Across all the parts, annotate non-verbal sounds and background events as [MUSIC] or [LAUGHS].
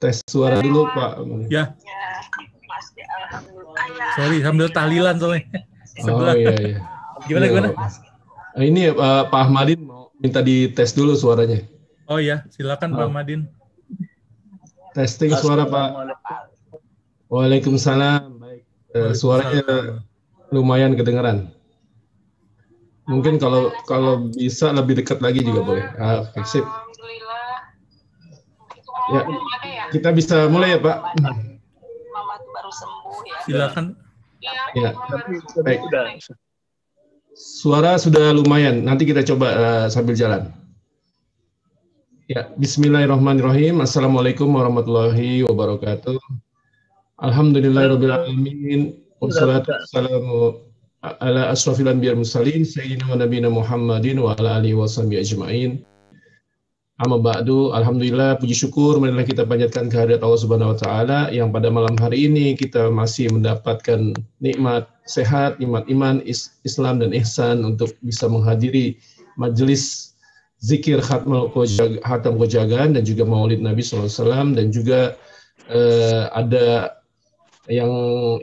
tes suara iya. dulu Pak. Ya. Sorry sambil tahlilan soalnya. Oh iya iya. Gimana ya, gimana? Eh, ini ya, Pak Ahmadin mau minta tes dulu suaranya. Oh iya, silakan oh. Pak Ahmadin. Testing suara Pak. Waalaikumsalam. Baik. Eh, suaranya lumayan kedengeran. Mungkin kalau kalau bisa lebih dekat lagi juga boleh. Ah, Ya, ya. Kita bisa mulai ya Pak. Mama tuh baru sembuh ya. Silakan. Ya. ya. Baik. Suara sudah lumayan. Nanti kita coba uh, sambil jalan. Ya, Bismillahirrahmanirrahim. Assalamualaikum warahmatullahi wabarakatuh. Alhamdulillahirobbilalamin. Wassalatu wassalamu ala asrafil anbiya mursalin sayyidina wa nabiyina Muhammadin wa ala alihi wa ajma'in. Amma ba'du, alhamdulillah puji syukur marilah kita panjatkan kehadirat Allah Subhanahu wa taala yang pada malam hari ini kita masih mendapatkan nikmat sehat, nikmat iman, Islam dan ihsan untuk bisa menghadiri majelis zikir khatmul khatam kojagan dan juga maulid Nabi SAW dan juga eh, ada yang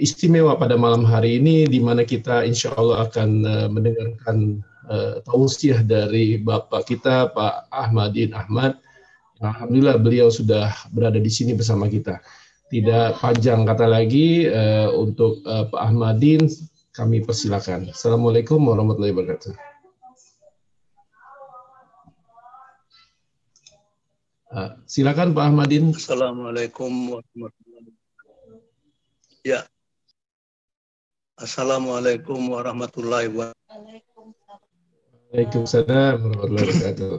istimewa pada malam hari ini di mana kita insya Allah akan eh, mendengarkan uh, tausiah dari Bapak kita Pak Ahmadin Ahmad. Alhamdulillah beliau sudah berada di sini bersama kita. Tidak panjang kata lagi uh, untuk uh, Pak Ahmadin kami persilakan. Assalamualaikum warahmatullahi wabarakatuh. Uh, silakan Pak Ahmadin. Assalamualaikum warahmatullahi wabarakatuh. Ya. Assalamualaikum warahmatullahi wabarakatuh. Waalaikumsalam warahmatullahi wabarakatuh.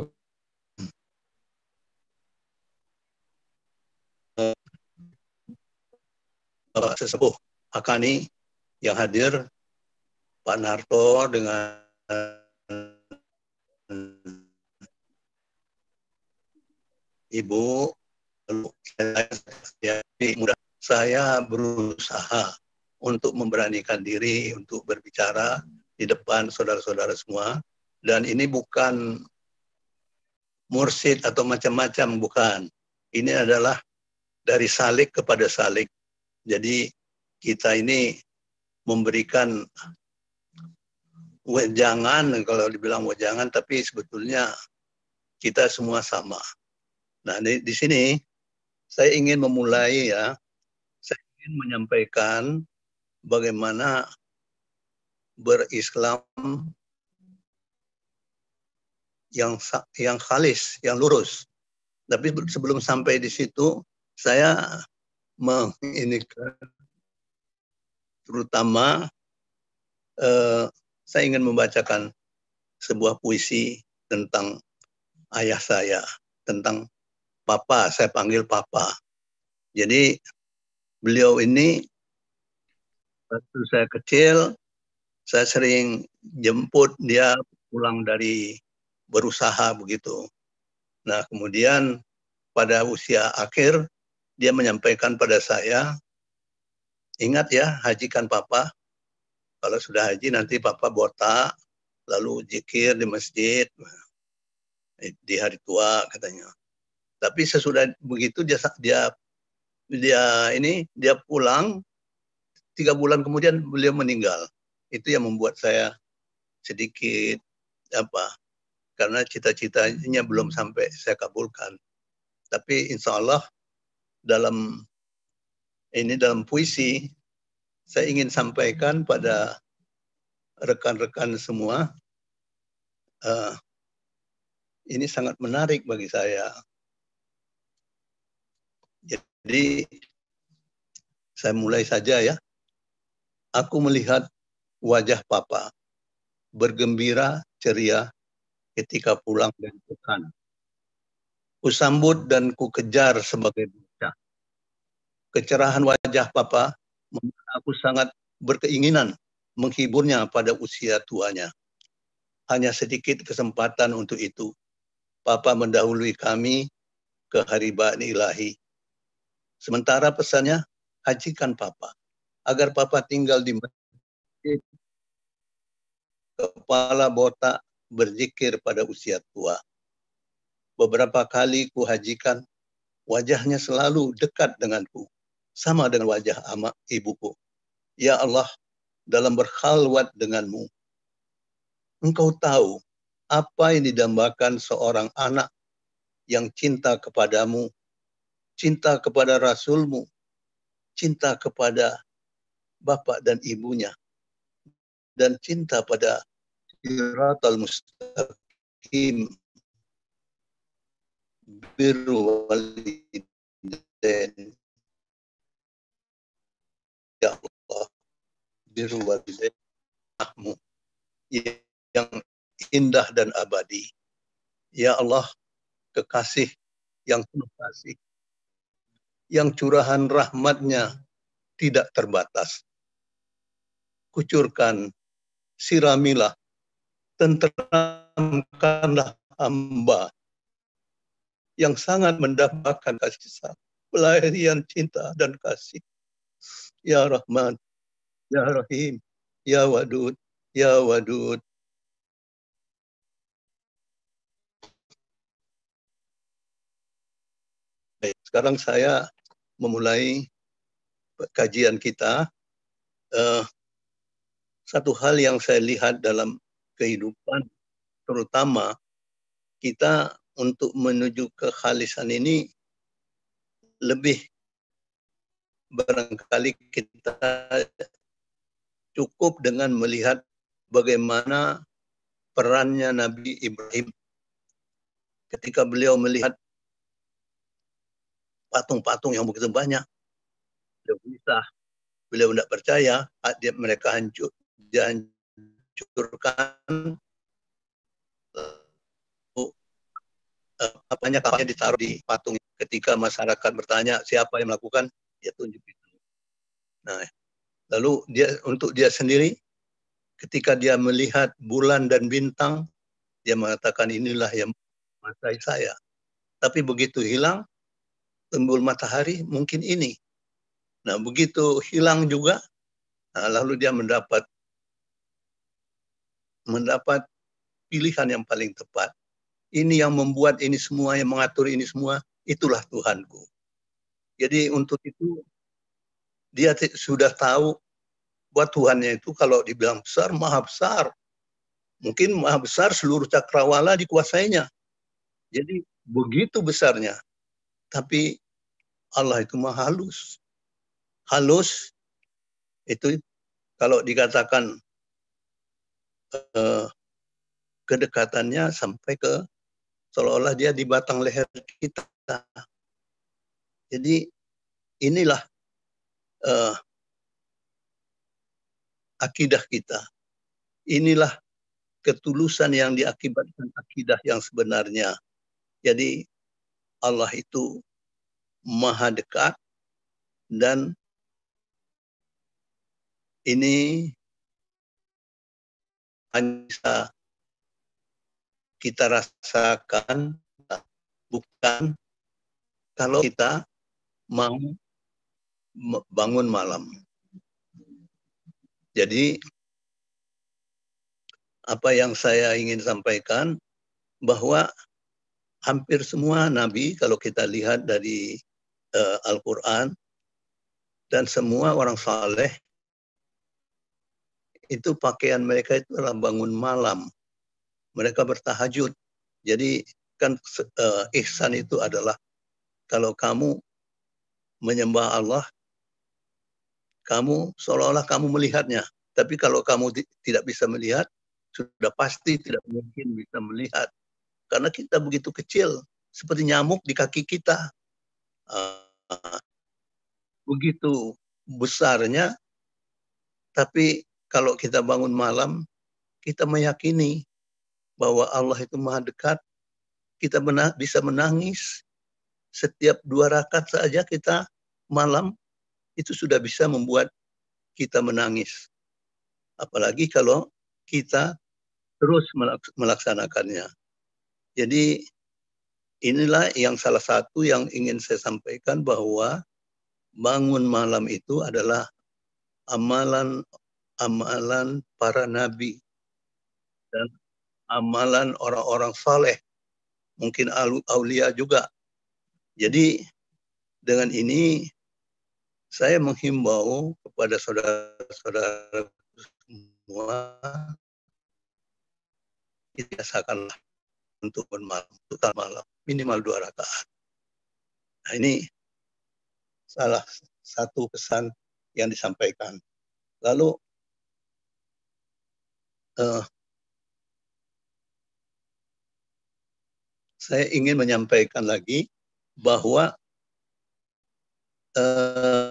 Bapak Sesepuh Akani yang hadir, Pak Narto dengan Ibu mudah. Saya berusaha untuk memberanikan diri untuk berbicara di depan saudara-saudara semua dan ini bukan mursid atau macam-macam, bukan. Ini adalah dari salik kepada salik. Jadi kita ini memberikan wejangan, kalau dibilang wejangan, tapi sebetulnya kita semua sama. Nah, di, di sini saya ingin memulai ya, saya ingin menyampaikan bagaimana berislam yang yang khalis, yang lurus. Tapi sebelum sampai di situ, saya menginikan terutama eh, saya ingin membacakan sebuah puisi tentang ayah saya, tentang papa, saya panggil papa. Jadi beliau ini waktu saya kecil, saya sering jemput dia pulang dari berusaha begitu. Nah, kemudian pada usia akhir dia menyampaikan pada saya, ingat ya, hajikan papa. Kalau sudah haji nanti papa botak, lalu jikir di masjid di hari tua katanya. Tapi sesudah begitu dia dia dia ini dia pulang tiga bulan kemudian beliau meninggal. Itu yang membuat saya sedikit apa karena cita-citanya belum sampai saya kabulkan. Tapi insya Allah dalam ini dalam puisi saya ingin sampaikan pada rekan-rekan semua uh, ini sangat menarik bagi saya. Jadi saya mulai saja ya. Aku melihat wajah papa bergembira ceria ketika pulang dan Tuhan. Kusambut dan kukejar sebagai bocah. Kecerahan wajah Papa membuat aku sangat berkeinginan menghiburnya pada usia tuanya. Hanya sedikit kesempatan untuk itu. Papa mendahului kami ke hari bani ilahi. Sementara pesannya, hajikan Papa. Agar Papa tinggal di masjid kepala botak berzikir pada usia tua. Beberapa kali kuhajikan, wajahnya selalu dekat denganku, sama dengan wajah amak ibuku. Ya Allah, dalam berkhalwat denganmu, engkau tahu apa yang didambakan seorang anak yang cinta kepadamu, cinta kepada Rasulmu, cinta kepada bapak dan ibunya, dan cinta pada siratal mustaqim biru walidain ya Allah biru walidain ahmu yang indah dan abadi ya Allah kekasih yang penuh kasih yang curahan rahmatnya tidak terbatas kucurkan siramilah tentramkanlah hamba yang sangat mendapatkan kasih sayang, pelarian cinta dan kasih. Ya Rahman, Ya Rahim, Ya Wadud, Ya Wadud. Baik, sekarang saya memulai kajian kita. Uh, satu hal yang saya lihat dalam kehidupan terutama kita untuk menuju kekhalisan ini lebih barangkali kita cukup dengan melihat bagaimana perannya Nabi Ibrahim ketika beliau melihat patung-patung yang begitu banyak beliau bisa beliau tidak percaya mereka hancur dia hancur Eh, eh, apa banyak kapalnya ditaruh di patung ketika masyarakat bertanya siapa yang melakukan dia tunjuk itu nah lalu dia untuk dia sendiri ketika dia melihat bulan dan bintang dia mengatakan inilah yang menguasai saya tapi begitu hilang timbul matahari mungkin ini nah begitu hilang juga nah, lalu dia mendapat mendapat pilihan yang paling tepat. Ini yang membuat ini semua, yang mengatur ini semua, itulah Tuhanku. Jadi untuk itu dia sudah tahu buat Tuhannya itu kalau dibilang besar, maha besar. Mungkin maha besar seluruh cakrawala dikuasainya. Jadi begitu besarnya. Tapi Allah itu maha halus. Halus itu kalau dikatakan uh, kedekatannya sampai ke seolah-olah dia di batang leher kita. Jadi inilah uh, akidah kita. Inilah ketulusan yang diakibatkan akidah yang sebenarnya. Jadi Allah itu maha dekat dan ini hanya kita rasakan bukan kalau kita mau bangun malam. Jadi apa yang saya ingin sampaikan bahwa hampir semua nabi kalau kita lihat dari uh, Al-Qur'an dan semua orang saleh itu pakaian mereka itu adalah bangun malam. Mereka bertahajud. Jadi kan uh, ihsan itu adalah kalau kamu menyembah Allah, kamu seolah-olah kamu melihatnya. Tapi kalau kamu tidak bisa melihat, sudah pasti tidak mungkin bisa melihat. Karena kita begitu kecil, seperti nyamuk di kaki kita. Uh, begitu besarnya, tapi kalau kita bangun malam, kita meyakini bahwa Allah itu maha dekat, kita mena bisa menangis. Setiap dua rakaat saja kita malam itu sudah bisa membuat kita menangis. Apalagi kalau kita terus melaksanakannya. Jadi inilah yang salah satu yang ingin saya sampaikan bahwa bangun malam itu adalah amalan amalan para nabi dan amalan orang-orang saleh, mungkin aulia juga. Jadi dengan ini saya menghimbau kepada saudara-saudara semua biasakanlah untuk malam, untuk malam minimal dua rakaat. Nah ini salah satu pesan yang disampaikan. Lalu uh, saya ingin menyampaikan lagi bahwa uh,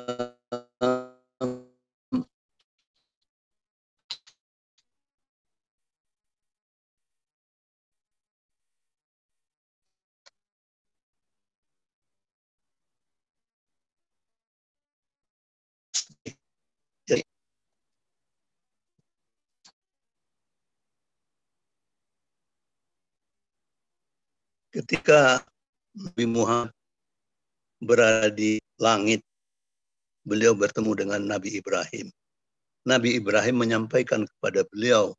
ketika Nabi Muhammad berada di langit, beliau bertemu dengan Nabi Ibrahim. Nabi Ibrahim menyampaikan kepada beliau,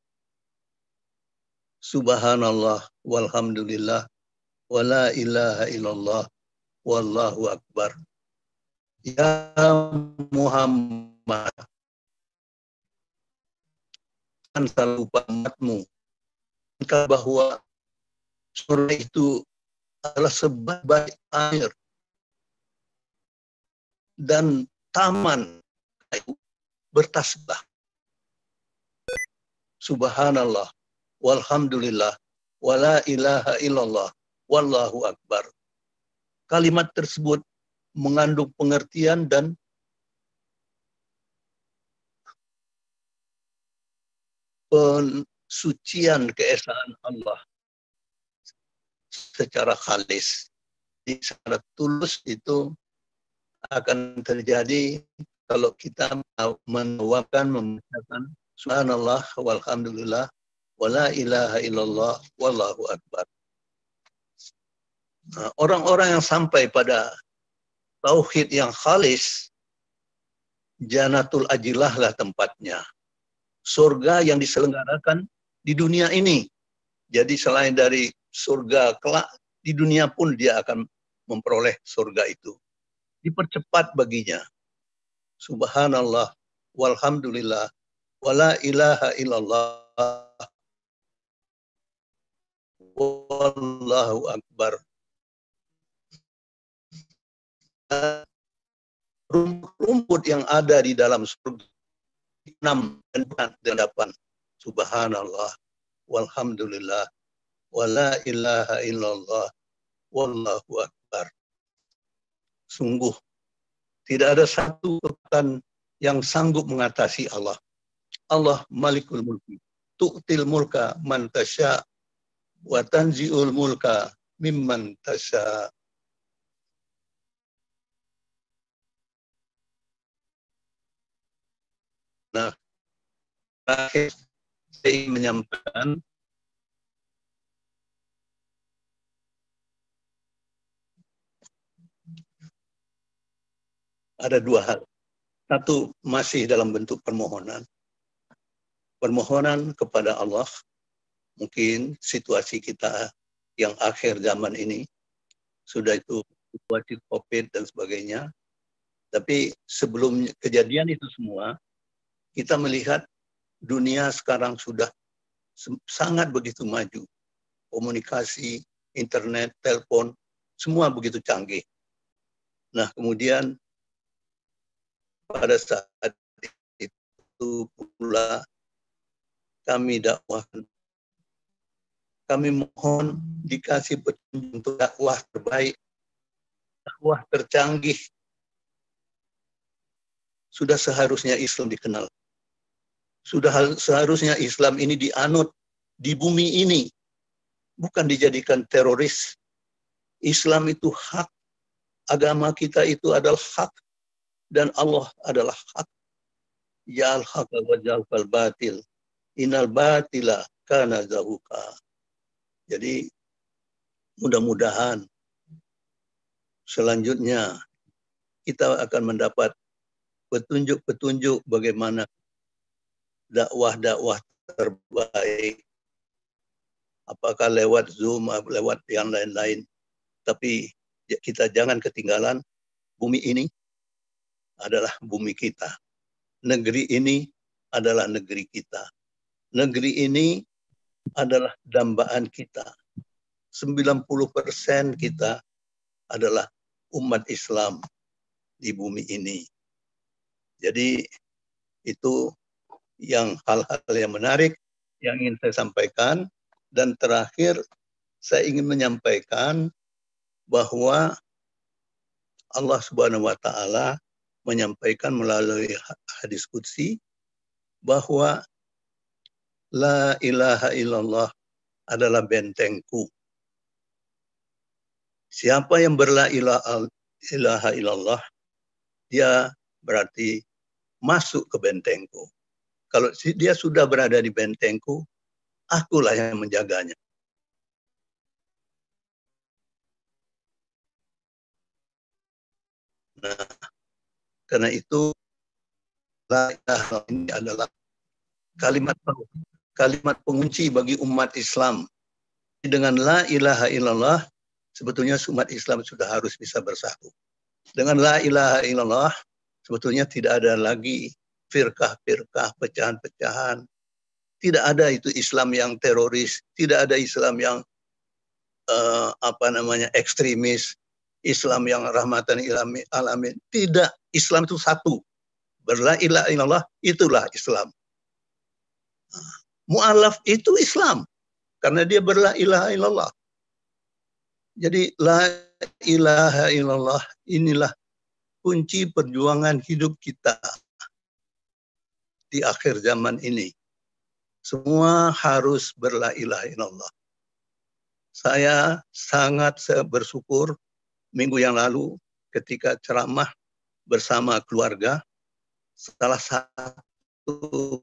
Subhanallah walhamdulillah wala ilaha illallah wallahu akbar. Ya Muhammad, kan selalu umatmu, bahwa surga itu adalah sebaik air dan taman bertasbah. Subhanallah, walhamdulillah, wala ilaha illallah, wallahu akbar. Kalimat tersebut mengandung pengertian dan pensucian keesaan Allah secara khalis. Jadi secara tulus itu akan terjadi kalau kita menuangkan membacakan subhanallah walhamdulillah wala ilaha illallah wallahu akbar. Nah, orang-orang yang sampai pada tauhid yang khalis janatul ajilah lah tempatnya. Surga yang diselenggarakan di dunia ini. Jadi selain dari surga kelak di dunia pun dia akan memperoleh surga itu. Dipercepat baginya. Subhanallah, walhamdulillah, wala ilaha illallah, wallahu akbar. Rumput yang ada di dalam surga, enam dan delapan. Subhanallah, walhamdulillah, wa la ilaha illallah wallahu akbar. Sungguh tidak ada satu kekuatan yang sanggup mengatasi Allah. Allah Malikul Mulki. Tu'til mulka man tasya wa tanzi'ul mulka mimman tasya. Nah, terakhir saya ingin menyampaikan ada dua hal. Satu, masih dalam bentuk permohonan. Permohonan kepada Allah. Mungkin situasi kita yang akhir zaman ini, sudah itu situasi COVID dan sebagainya. Tapi sebelum kejadian itu semua, kita melihat dunia sekarang sudah sangat begitu maju. Komunikasi, internet, telepon, semua begitu canggih. Nah, kemudian pada saat itu pula kami dakwahkan. Kami mohon dikasih petunjuk dakwah terbaik, dakwah tercanggih. Sudah seharusnya Islam dikenal. Sudah seharusnya Islam ini dianut di bumi ini. Bukan dijadikan teroris. Islam itu hak. Agama kita itu adalah hak dan Allah adalah hak. Ya al-haq wa ja'al batil. Inal batila kana zahuka. Jadi mudah-mudahan selanjutnya kita akan mendapat petunjuk-petunjuk bagaimana dakwah-dakwah terbaik. Apakah lewat Zoom, lewat yang lain-lain. Tapi kita jangan ketinggalan bumi ini adalah bumi kita. Negeri ini adalah negeri kita. Negeri ini adalah dambaan kita. 90% kita adalah umat Islam di bumi ini. Jadi itu yang hal-hal yang menarik yang ingin saya sampaikan dan terakhir saya ingin menyampaikan bahwa Allah Subhanahu wa taala menyampaikan melalui hadis kutsi bahwa la ilaha illallah adalah bentengku. Siapa yang berla ilaha illallah, dia berarti masuk ke bentengku. Kalau dia sudah berada di bentengku, akulah yang menjaganya. Nah, karena itu la ilaha ini adalah kalimat kalimat pengunci bagi umat Islam. Dengan la ilaha illallah sebetulnya umat Islam sudah harus bisa bersatu. Dengan la ilaha illallah sebetulnya tidak ada lagi firkah-firkah, pecahan-pecahan. Tidak ada itu Islam yang teroris, tidak ada Islam yang uh, apa namanya ekstremis, Islam yang rahmatan ilami alamin. Tidak, Islam itu satu. Berla ilah ilallah, itulah Islam. Mu'alaf itu Islam. Karena dia berla ilah ilallah. Jadi la ilaha illallah inilah kunci perjuangan hidup kita di akhir zaman ini. Semua harus berla ilaha illallah. Saya sangat bersyukur minggu yang lalu ketika ceramah bersama keluarga, salah satu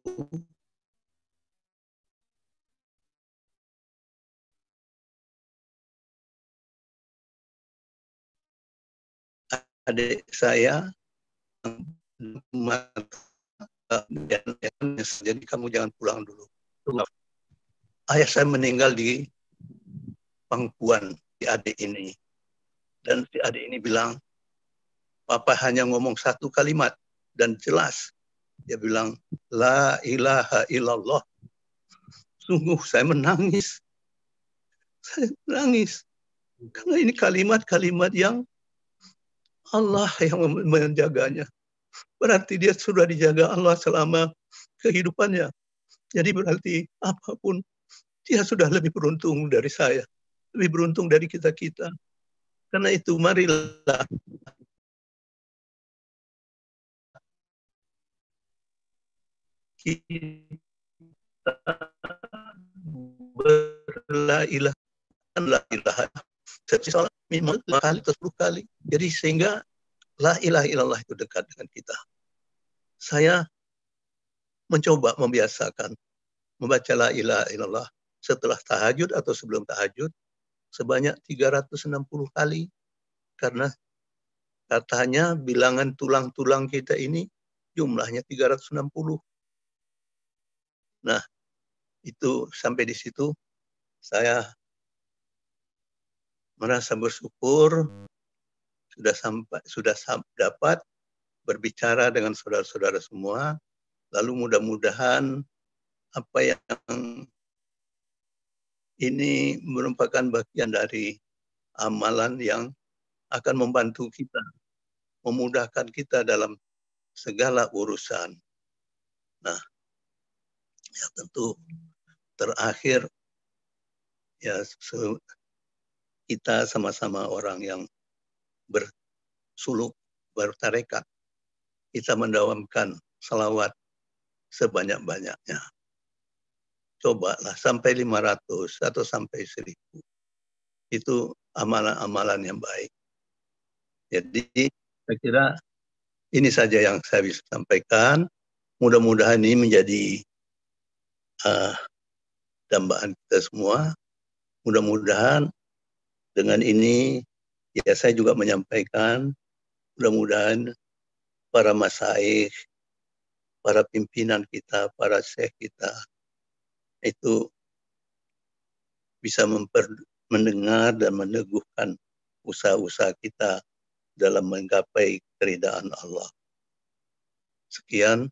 adik saya jadi kamu jangan pulang dulu. Ayah saya meninggal di pangkuan di adik ini. Dan si adik ini bilang, Papa hanya ngomong satu kalimat dan jelas. Dia bilang, La ilaha illallah. Sungguh saya menangis. Saya menangis. Karena ini kalimat-kalimat yang Allah yang menjaganya. Berarti dia sudah dijaga Allah selama kehidupannya. Jadi berarti apapun, dia sudah lebih beruntung dari saya. Lebih beruntung dari kita-kita. Karena itu marilah kita berla ilah la ilaha setiap salat minimal lima kali atau sepuluh kali. Jadi sehingga la ilaha illallah itu dekat dengan kita. Saya mencoba membiasakan membaca la ilaha illallah setelah tahajud atau sebelum tahajud sebanyak 360 kali karena katanya bilangan tulang-tulang kita ini jumlahnya 360. Nah, itu sampai di situ saya merasa bersyukur sudah sampai sudah dapat berbicara dengan saudara-saudara semua. Lalu mudah-mudahan apa yang ini merupakan bagian dari amalan yang akan membantu kita, memudahkan kita dalam segala urusan. Nah, ya tentu terakhir ya kita sama-sama orang yang bersuluk bertarekat kita mendawamkan salawat sebanyak-banyaknya cobalah sampai 500 atau sampai 1000. Itu amalan-amalan yang baik. Jadi saya kira ini saja yang saya bisa sampaikan. Mudah-mudahan ini menjadi uh, eh, dambaan kita semua. Mudah-mudahan dengan ini ya saya juga menyampaikan mudah-mudahan para masaih, para pimpinan kita, para syekh kita, itu bisa memper, mendengar dan meneguhkan usaha-usaha kita dalam menggapai keridaan Allah. Sekian,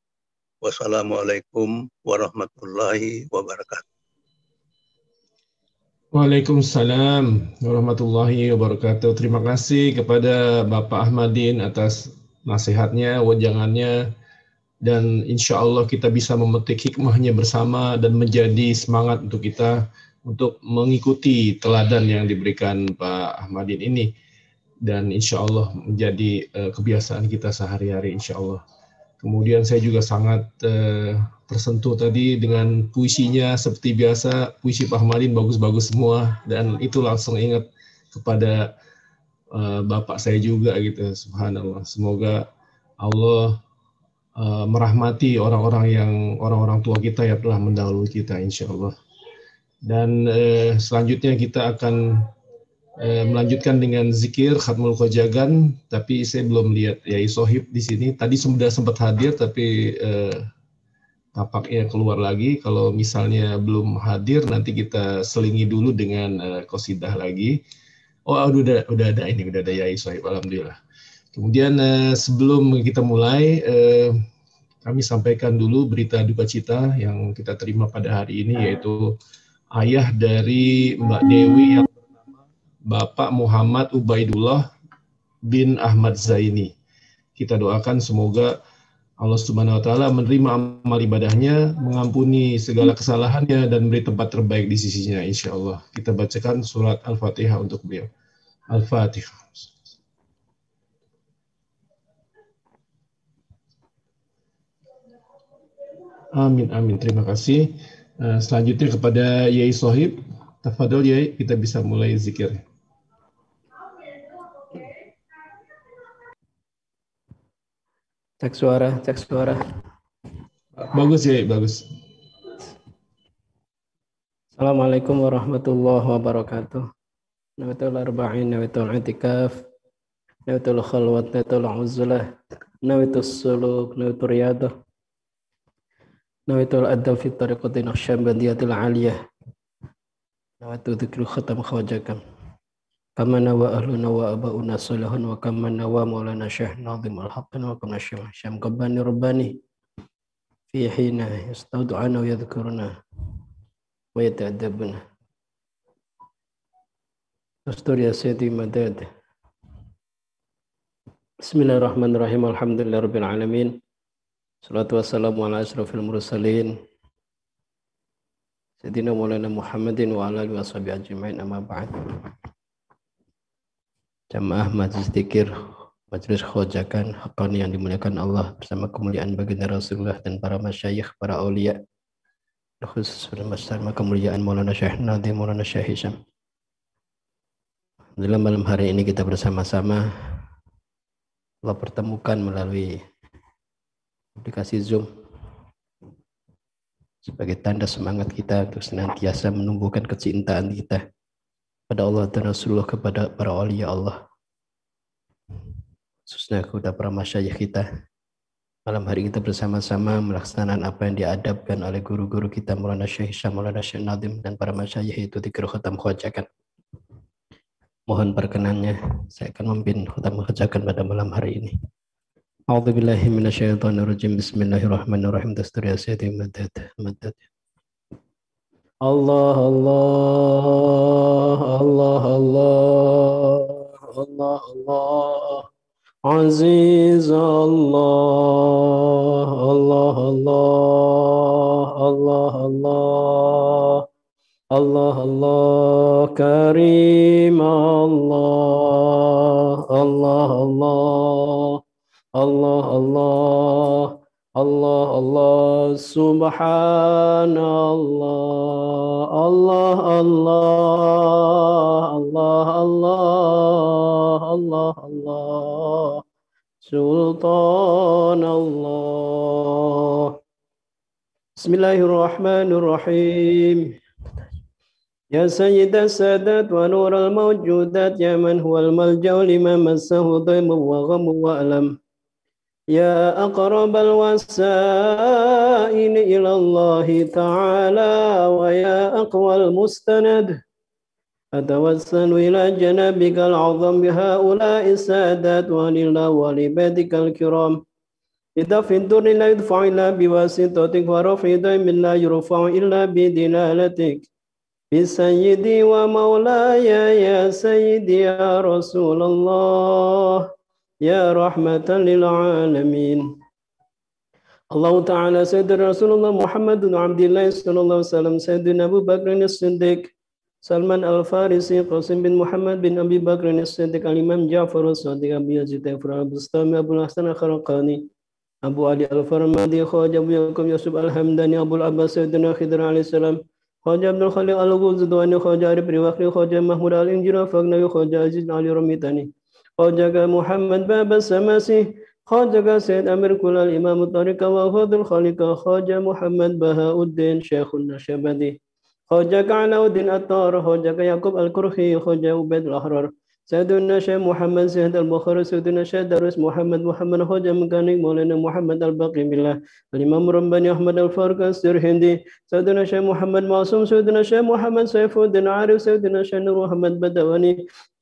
wassalamualaikum warahmatullahi wabarakatuh. Waalaikumsalam warahmatullahi wabarakatuh. Terima kasih kepada Bapak Ahmadin atas nasihatnya, wajangannya, dan insya Allah kita bisa memetik hikmahnya bersama dan menjadi semangat untuk kita untuk mengikuti teladan yang diberikan Pak Ahmadin ini dan insya Allah menjadi uh, kebiasaan kita sehari-hari insya Allah. Kemudian saya juga sangat uh, tersentuh tadi dengan puisinya seperti biasa puisi Pak Ahmadin bagus-bagus semua dan itu langsung ingat kepada uh, bapak saya juga gitu subhanallah semoga Allah Eh, merahmati orang-orang yang orang-orang tua kita yang telah mendahului kita insya Allah. Dan uh, selanjutnya kita akan uh, melanjutkan dengan zikir khatmul kojagan, tapi saya belum lihat Yai Sohib di sini. Tadi sudah sempat hadir tapi uh, tapaknya keluar lagi. Kalau misalnya belum hadir nanti kita selingi dulu dengan uh, kosidah lagi. Oh, ah, udah, udah ada ini, udah ada Yai Sohib, Alhamdulillah. Kemudian eh, sebelum kita mulai, eh, kami sampaikan dulu berita duka cita yang kita terima pada hari ini ah. yaitu ayah dari Mbak Dewi yang bernama Bapak Muhammad Ubaidullah bin Ahmad Zaini. Kita doakan semoga Allah Subhanahu wa taala menerima amal ibadahnya, mengampuni segala kesalahannya dan beri tempat terbaik di sisinya Insya Allah. Kita bacakan surat Al-Fatihah untuk beliau. Al-Fatihah. Amin, amin. Terima kasih. Uh, selanjutnya kepada Yai Sohib. Tafadol Yai, kita bisa mulai zikir. Cek suara, cek suara. Bagus Yai, bagus. Assalamualaikum warahmatullahi wabarakatuh. Nawatul arba'in, nawatul itikaf, nawatul khalwat, nawatul uzlah, nawatul suluk, nawatul riadah, نويت الأدب في طريقة النقشبندية العالية نويت ذكر ختم خواجكم كما نوى أهلنا وأباؤنا صالحون وكما نوى مولانا شيخ ناظم الحق وكما شيخ هشام قباني رباني في حين يستودعنا ويذكرنا ويتأدبنا استر يا سيدي مداد بسم الله الرحمن الرحيم الحمد لله رب العالمين Salatu wassalamu ala asrafil mursalin. Sayyidina Maulana Muhammadin wa ala alihi washabi ajmain amma ba'd. Jamaah majlis dikir, majlis khojakan, hakani yang dimuliakan Allah bersama kemuliaan baginda Rasulullah dan para masyayikh, para awliya Khusus bersama kemuliaan Maulana Syekh nadi Maulana Syekh Hisham. Dalam malam hari ini kita bersama-sama Allah pertemukan melalui aplikasi Zoom sebagai tanda semangat kita untuk senantiasa menumbuhkan kecintaan kita pada Allah dan Rasulullah kepada para wali ya Allah khususnya kepada para masyayikh kita malam hari kita bersama-sama melaksanakan apa yang diadabkan oleh guru-guru kita Maulana Syekh Hisham, Maulana Syekh Nadim dan para masyayikh itu di khotam Khojakan Mohon perkenannya, saya akan memimpin Khotam Khojakan pada malam hari ini. أعوذ بالله من الشيطان الرجيم بسم الله الرحمن الرحيم دستور يا سيدي مدد مدد الله الله الله الله الله الله عزيز الله الله الله الله الله الله الله كريم الله الله الله الله الله الله الله سبحان الله الله الله الله الله الله الله سلطان الله بسم الله الرحمن الرحيم يا سيد السادات ونور الموجودات يا من هو الملجأ لما مسه ضيم وغم وألم يا أقرب الوسائل إلى الله تعالى ويا أقوى المستند أتوسل إلى جنبك العظم بهؤلاء السادات ولله ولبيتك الكرام إذا في الدر لا يدفع إلا بواسطتك ورفع دائم لا يرفع إلا بدلالتك بسيدي ومولاي يا سيدي يا رسول الله يا رحمة للعالمين الله تعالى سيدنا رسول الله محمد بن عبد الله صلى الله عليه وسلم سيدنا أبو بكر الصديق سلمان الفارسي قاسم بن محمد بن أبي بكر الصديق الإمام جعفر الصديق أبي يزيد البستامي أبو الحسن الخرقاني أبو علي الفرمادي خواجة أبو يعقوب يوسف الحمداني أبو العباس سيدنا خضر عليه السلام خواجة عبد الخليق الغزدواني خواجة عارف رواقي خواجة محمود الإنجيل فقنوي خواجة عزيز علي رميتاني خرجك محمد باب السماسيح خرجك سيد أمير كل الإمام الطريق وفضل الخليقة خرج محمد بهاء الدين شيخ النشبندي خرجك علاء الدين الطار خرجك يعقوب الكرخي خرج عبيد الأحرار سيدنا شيخ محمد سيد البخاري سيدنا شيخ درس محمد محمد خواجة مكاني مولانا محمد الباقي بالله الإمام رباني أحمد الفارق هندي سيدنا شيخ محمد معصوم سيدنا شيخ محمد سيف الدين عارف سيدنا شيخ نور محمد بدواني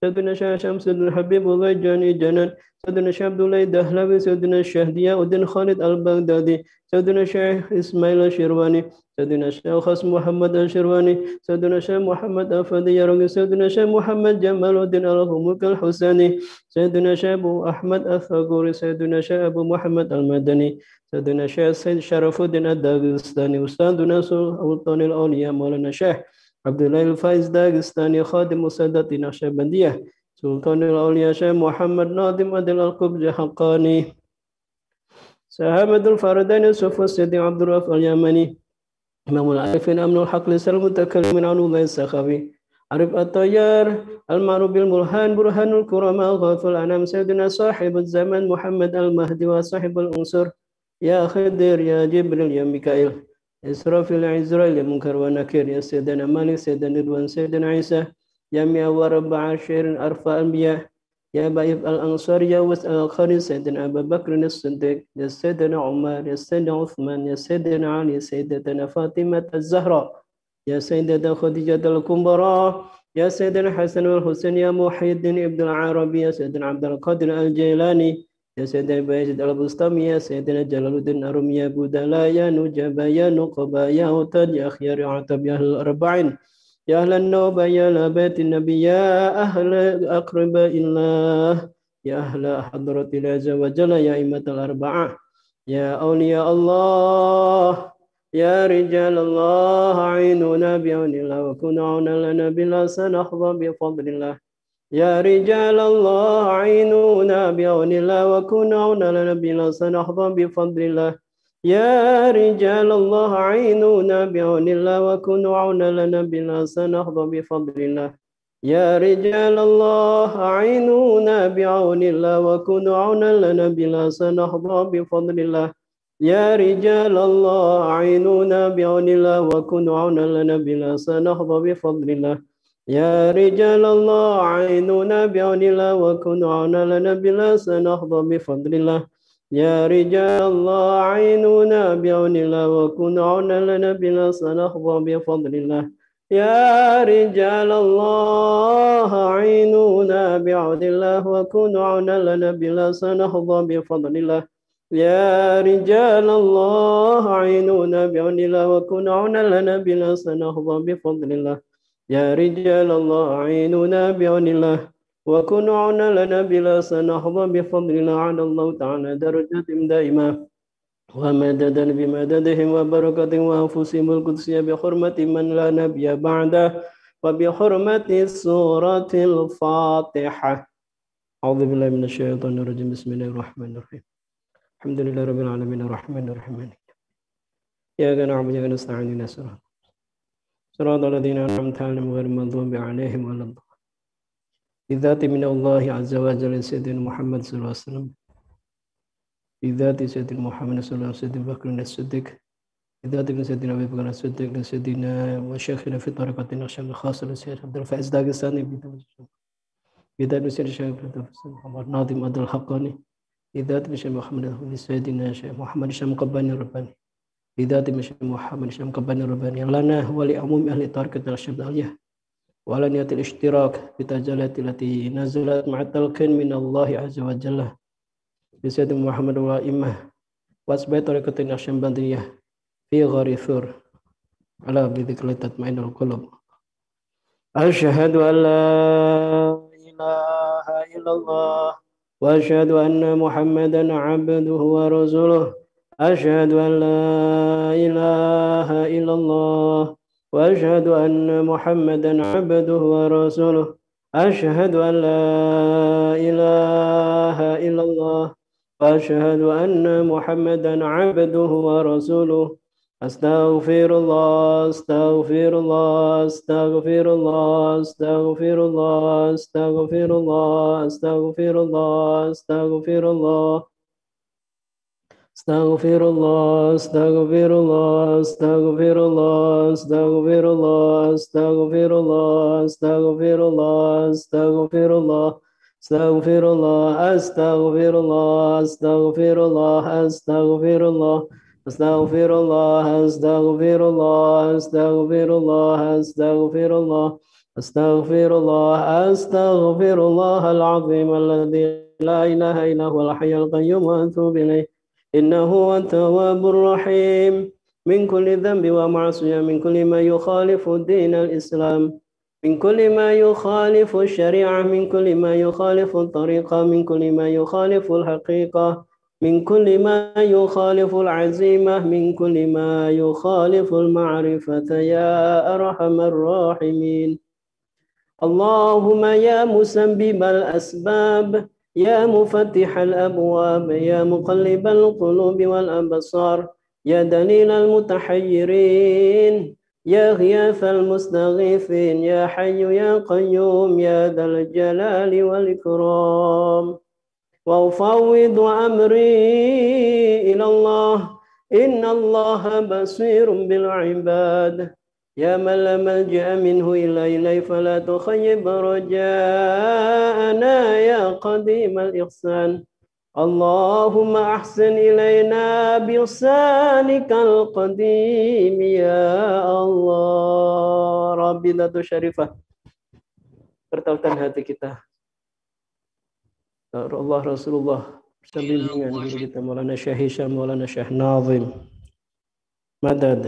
سيدنا شيخ شمس الحبيب جاني جنان سيدنا الشيخ عبد الله الدهلوي سيدنا الشيخ ضياء الدين خالد البغدادي سيدنا الشيخ اسماعيل الشيرواني سيدنا الشيخ خاص محمد الشيرواني سيدنا الشيخ محمد الفدي يرغي سيدنا الشيخ محمد جمال الدين الهمك الحسني سيدنا الشيخ ابو احمد الثغوري سيدنا الشيخ ابو محمد المدني سيدنا الشيخ سيد شرف الدين الداغستاني استاذنا سلطان الاولياء مولانا الشيخ عبد الله الفايز داغستاني خادم سادتنا الشيبنديه سلطان الأولياء شيخ محمد ناظم أدل القبج حقاني سهامة الفردين سوف السيد عبد الرف اليمني إمام العارفين أمن الحق لسر المتكلم عن الله السخفي عرف الطيار المعروف بالبرهان برهان الكرماء غاث الأنام سيدنا صاحب الزمن محمد المهدي وصاحب الأنصر يا خدر يا جبريل يا ميكائيل إسرافيل عزرائيل يا منكر ونكير يا سيدنا مالك سيدنا ندوان سيدنا عيسى جميع ورب عشر أرفع أنبياء يا بايف الأنصار يا وس الخير سيدنا أبا بكر الصديق يا سيدنا عمر يا سيدنا عثمان يا سيدنا علي سيدتنا فاطمة الزهراء يا سيدنا خديجة الكبرى يا سيدنا حسن والحسين يا محي الدين ابن العربي يا سيدنا عبد القادر الجيلاني يا سيدنا بايزيد البسطامي يا سيدنا جلال الدين الرومي يا بودلا يا نجبا يا نقبا يا هوتان يا خيار يا عتب يا الأربعين يا أهل النوبة يا لبيت النبي يا أهل أقرب الله يا أهل حضرة الله عز وجل يا إمة الأربعة يا أولياء الله يا رجال الله عينونا بعون الله وكن عونا لنا بلا سنحظى بفضل الله يا رجال الله عينونا بعون الله وكن عونا لنا بلا سنحظى بفضل الله يا رجال الله عينونا بعون الله وكونوا عونا لنا بلا سنحظى بفضل الله يا رجال الله عينونا بعون الله وكونوا عونا لنا بلا سنحظى بفضل الله يا رجال الله عينونا بعون الله وكونوا عونا لنا بلا سنحظى بفضل الله يا رجال الله عينونا بعون الله وكونوا عونا لنا بلا سنحظى بفضل الله يا رجال الله عيننا بعون الله وكن عونا لنا بلا سنخضى بفضل الله يا رجال الله عيننا بعون الله وكن عونا لنا بلا سنخضى بفضل الله يا رجال الله عيننا بعون الله وكن عونا لنا بلا سنخضى بفضل الله يا رجال الله عيننا بعون الله وكن عنا لنا بلا سنحظى بفضلنا على الله تعالى درجة دائمة ومددا بمددهم وبركة وأنفسهم القدسية بحرمة من لا نبي بعده وبحرمة سورة الفاتحة أعوذ بالله من الشيطان الرجيم بسم الله الرحمن الرحيم الحمد لله رب العالمين الرحمن الرحيم إياك نعبد وإياك نستعين صراط صراط الذين أنعمت عليهم غير المغضوب عليهم ولا الضالين بذات من الله عز وجل سيدنا محمد صلى الله عليه وسلم بذات سيدنا محمد صلى الله عليه وسلم سيدنا بكر الصديق بذات من سيدنا أبي بكر الصديق سيدنا وشيخنا في طريقة النقشة الخاص للشيخ عبد الفائز داغستاني بذات من سيدنا الشيخ عبد محمد ناظم عبد الحقاني بذات من شيخ محمد سيدنا شيخ محمد الشام قباني الرباني بذات من شيخ محمد الشام قباني الرباني لنا ولعموم لعموم أهل طريقة النقشة العليا وعلى نية الاشتراك بتجلت التي نزلت مع التلقين من الله عز وجل بسيد محمد والأئمة وأسباب طريقة النقشبندية في غار ثور على بذكر تطمئن القلوب أشهد أن لا إله إلا الله وأشهد أن محمدا عبده ورسوله أشهد أن لا إله إلا الله وأشهد أن محمدا عبده ورسوله أشهد أن لا إله إلا الله وأشهد أن محمدا عبده ورسوله أستغفر الله أستغفر الله أستغفر الله أستغفر الله أستغفر الله أستغفر الله أستغفر الله استغفر الله استغفر الله استغفر الله استغفر الله استغفر الله استغفر الله استغفر الله استغفر الله استغفر الله استغفر الله استغفر الله استغفر الله استغفر الله استغفر الله استغفر الله استغفر الله استغفر الله العظيم الذي لا اله الا هو الحي القيوم واتوب اليه إنه هو التواب الرحيم من كل ذنب ومعصية من كل ما يخالف دين الإسلام من كل ما يخالف الشريعة من كل ما يخالف الطريقة من كل ما يخالف الحقيقة من كل ما يخالف العزيمة من كل ما يخالف المعرفة يا أرحم الراحمين اللهم يا مسبب الأسباب يا مفتح الأبواب يا مقلب القلوب والأبصار يا دليل المتحيرين يا غياث المستغيثين يا حي يا قيوم يا ذا الجلال والإكرام وأفوض أمري إلى الله إن الله بصير بالعباد يا من لا ملجأ منه إلا إليه فلا تخيب رجاءنا يا قديم الإحسان اللهم أحسن إلينا بإحسانك القديم يا الله ربي hati kita Allah Rasulullah bersama bimbingan kita Maulana Syah Maulana Syah Nazim Madad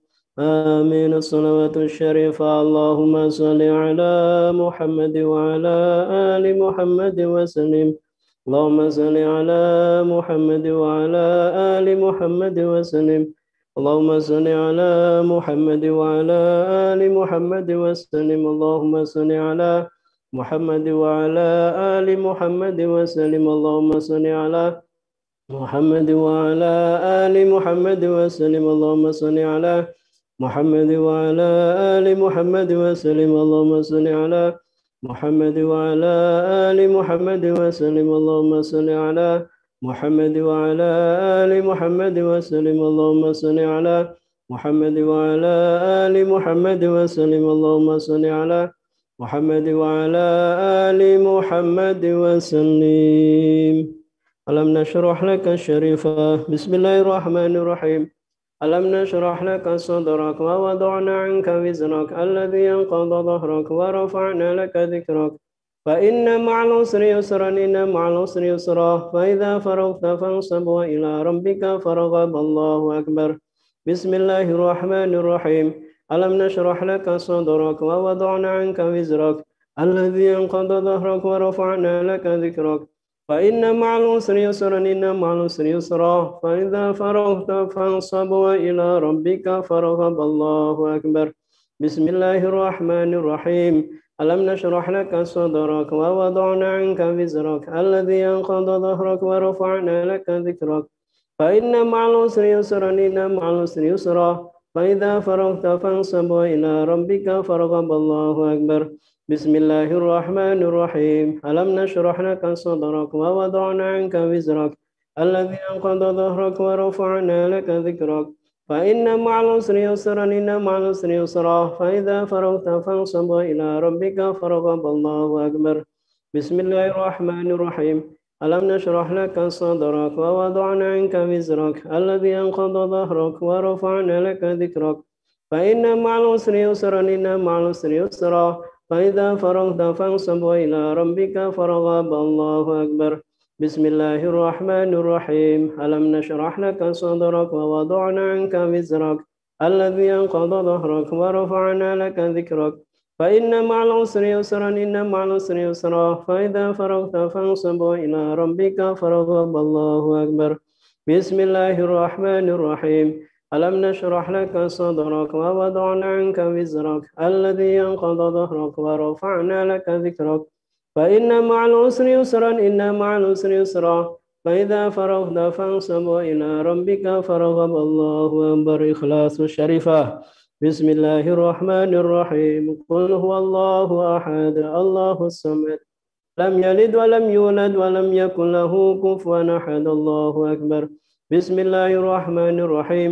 آمين الصلوات الشريفة اللهم صل على محمد وعلى آل محمد وسلم اللهم صل على محمد وعلى آل محمد وسلم اللهم صل على محمد وعلى آل محمد وسلم اللهم صل على محمد وعلى آل محمد وسلم اللهم صل على محمد وعلى آل محمد وسلم اللهم صل على محمد محمد وعلى آل محمد وسلم اللهم صل على محمد وعلى آل محمد وسلم اللهم صل على محمد وعلى آل محمد وسلم اللهم صل على محمد وعلى آل محمد وسلم اللهم صل على محمد وعلى آل محمد وسلم ألم نشرح لك الشريفة بسم الله الرحمن الرحيم ألم نشرح لك صدرك ووضعنا عنك وزرك الذي ينقض ظهرك ورفعنا لك ذكرك فإن مع العسر يسرا إن مع العسر يسرا فإذا فرغت فانصب وإلى ربك فرغب الله أكبر بسم الله الرحمن الرحيم ألم نشرح لك صدرك ووضعنا عنك وزرك الذي ينقض ظهرك ورفعنا لك ذكرك فإن مع العسر يسرا إن مع العسر يسرا فإذا فرغت فانصب وإلى ربك فرغب الله أكبر بسم الله الرحمن الرحيم ألم نشرح لك صدرك ووضعنا عنك وزرك الذي أنقض ظهرك ورفعنا لك ذكرك فإن مع العسر يسرا إن مع العسر يسرا فإذا فرغت فانصب وإلى ربك فرغب الله أكبر بسم الله الرحمن الرحيم ألم نشرح لك صدرك ووضعنا عنك وزرك الذي أنقض ظهرك ورفعنا لك ذكرك فإن مع العسر يسرا إن مع العسر يسرا فإذا فرغت فانصب إلى ربك فرغب الله أكبر بسم الله الرحمن الرحيم ألم نشرح لك صدرك ووضعنا عنك وزرك الذي أنقض ظهرك ورفعنا لك ذكرك فإن مع العسر يسرا إن مع العسر يسرا فإذا فرغت فانصب إلى ربك فرغب الله أكبر بسم الله الرحمن الرحيم ألم نشرح لك صدرك ووضعنا عنك وزرك الذي أنقض ظهرك ورفعنا لك ذكرك فإن مع العسر يسرا إن مع العسر يسرا فإذا فرغت فانصب إلى ربك فرغب الله أكبر بسم الله الرحمن الرحيم ألم نشرح لك صدرك ووضعنا عنك وزرك الذي ينقض ظهرك ورفعنا لك ذكرك فإن مع العسر يسرا إن مع العسر يسرا فإذا فرغت فانصب إلى ربك فرغب الله أكبر إخلاص الشريفة بسم الله الرحمن الرحيم قل هو الله أحد الله الصمد لم يلد ولم يولد ولم يكن له كفوا أحد الله أكبر بسم الله الرحمن الرحيم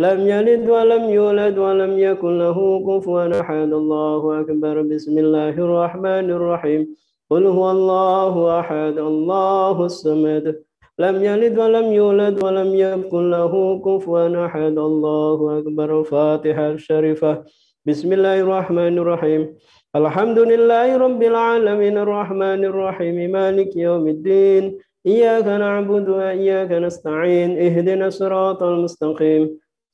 لم يلد ولم يولد ولم يكن له كفوا أحد الله أكبر بسم الله الرحمن الرحيم قل هو الله أحد الله الصمد لم يلد ولم يولد ولم يكن له كفوا أحد الله أكبر الفاتحة الشريفة بسم الله الرحمن الرحيم الحمد لله رب العالمين الرحمن الرحيم مالك يوم الدين إياك نعبد وإياك نستعين اهدنا الصراط المستقيم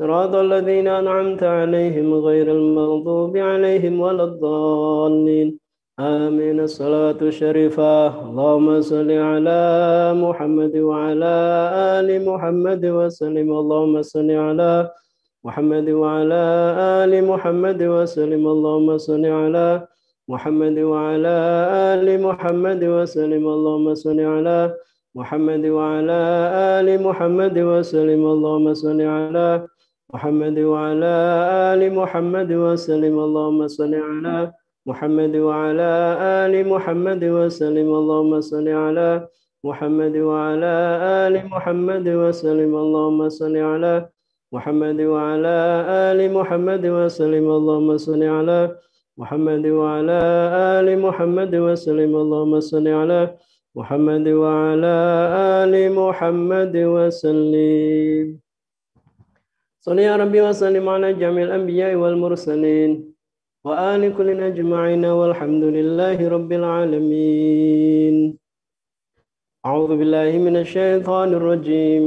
صراط الذين أنعمت عليهم غير المغضوب عليهم ولا الضالين آمين الصلاة الشريفة اللهم صل على محمد وعلى آل محمد وسلم اللهم صل على محمد وعلى آل محمد وسلم اللهم صل على محمد وعلى آل محمد وسلم اللهم صل على محمد وعلى آل محمد وسلم اللهم صل على محمد وعلى آل محمد وسلم اللهم صل على محمد وعلى آل محمد وسلم اللهم صل على محمد وعلى آل محمد وسلم اللهم صل على محمد وعلى آل محمد وسلم اللهم صل على محمد وعلى آل محمد وسلم اللهم صل على محمد وعلى آل محمد وسلم صل يا ربي وسلم على جميع الأنبياء والمرسلين وآل كل أجمعين والحمد لله رب العالمين أعوذ بالله من الشيطان الرجيم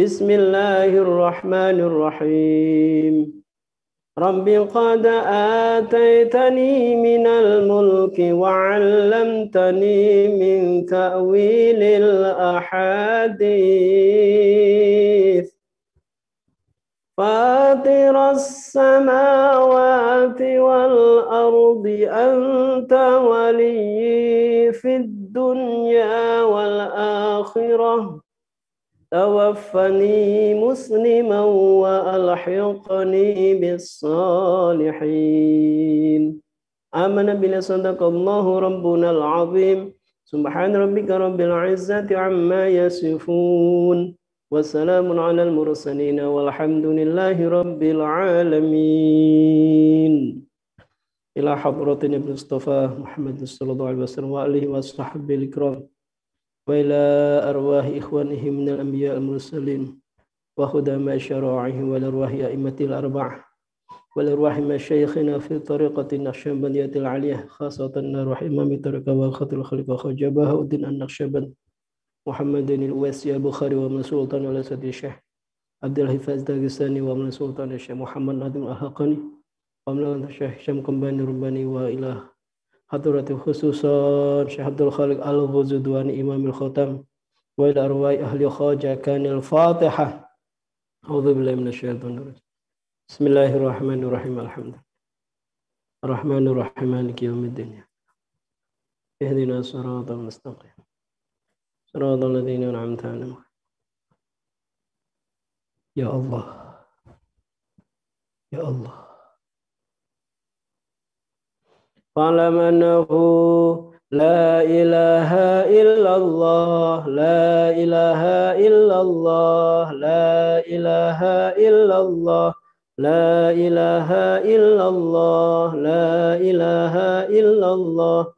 بسم الله الرحمن الرحيم رب قد آتيتني من الملك وعلمتني من تأويل الأحاديث فاطر السماوات والأرض أنت ولي في الدنيا والآخرة توفني مسلما وألحقني بالصالحين آمن بلا صدق الله ربنا العظيم سبحان ربك رب العزة عما يصفون وسلام على المرسلين والحمد لله رب العالمين إلى حضرة ابن مصطفى محمد صلى الله عليه وسلم وآله وصحبه الكرام وإلى أرواح إخوانه من الأنبياء المرسلين وخدماء شرعه والأرواح أئمة الأربعة والأرواح مشايخنا في طريقة النقشبندية العالية خاصة أرواح إمام الطريقة والخط الخليفة خجبها الدين النقشبند محمد الواسي البخاري ومن سلطان على سيد الشيخ عبد الحفاظ داغستاني ومن سلطان الشيخ محمد نادم الحقاني ومن الشيخ هشام كمباني رباني وإلى حضرة خصوصا الشيخ عبد الخالق الغزدواني إمام الختم وإلى أرواح أهل خواجة كان الفاتحة أعوذ بالله من الشيطان الرجيم بسم الله الرحمن الرحيم الحمد لله الرحمن الرحيم مالك يوم الدنيا اهدنا صراط المستقيم صراط الذين أنعمت عليهم يا الله يا الله فاعلم أنه لا إله إلا الله لا إله إلا الله لا إله إلا الله لا إله إلا الله لا إله إلا الله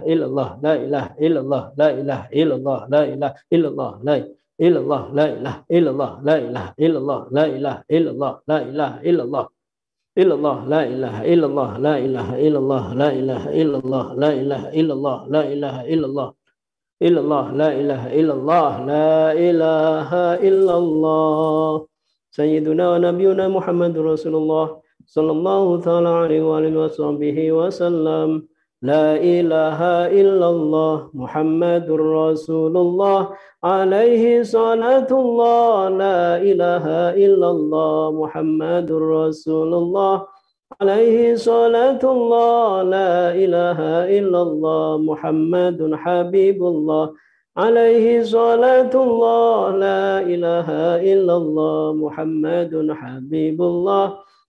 إله إلا الله لا إله إلا الله لا إله إلا الله لا إله إلا الله لا إلا الله لا إله إلا الله لا إله إلا الله لا إله إلا الله لا إله إلا الله إلا الله لا إله إلا الله لا إله إلا الله لا إله إلا الله لا إله إلا الله لا إله إلا الله إلا الله لا إله إلا الله لا إله إلا الله سيدنا ونبينا محمد رسول الله صلى الله تعالى عليه وآله وصحبه وسلم لا إله إلا الله محمد رسول الله عليه صلاة الله لا إله إلا الله محمد رسول الله عليه صلاة الله لا إله إلا الله محمد حبيب الله عليه صلاة الله لا إله إلا الله محمد حبيب الله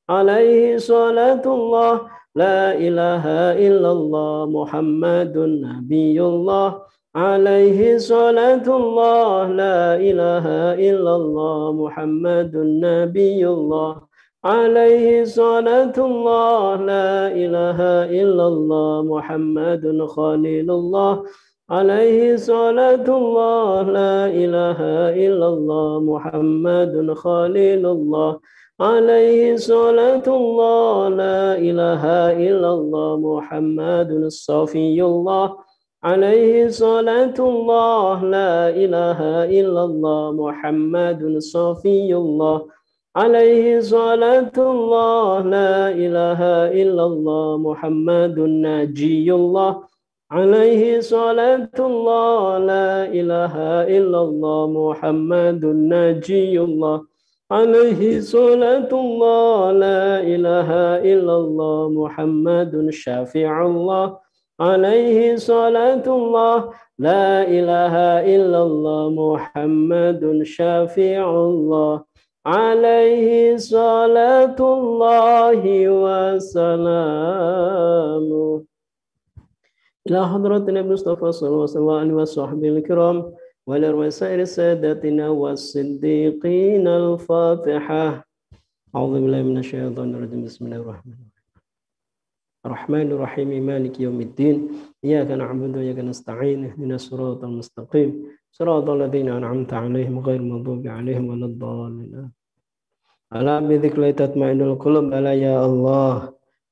عليه صلاة الله لا إله إلا الله محمد نبي الله عليه صلاة الله لا إله إلا الله محمد نبي الله عليه صلاة الله لا إله إلا الله محمد خليل الله عليه صلاة الله لا إله إلا الله محمد خليل الله عليه صلاة الله لا إله إلا الله محمد الصفي الله عليه صلاة الله لا إله إلا الله محمد صفي الله عليه صلاة الله لا إله إلا الله محمد ناجي الله عليه صلاة الله لا إله إلا الله محمد ناجي الله عليه صلاة الله لا إله إلا الله محمد شفيع الله عليه صلاة الله لا إله إلا الله محمد شفيع الله عليه صلاة الله وسلامه إلى حضرة النبي المصطفى صلى الله عليه وسلم وصحبه الكرام ولرسائل سادتنا والصديقين الفاتحة أعوذ بالله من الشيطان الرجيم بسم الله الرحمن الرحيم الرحمن الرحيم مالك يوم الدين إياك نعبد وإياك نستعين اهدنا الصراط المستقيم صراط الذين أنعمت عليهم غير المغضوب عليهم ولا الضالين ألا بذكر تطمئن القلوب ألا يا الله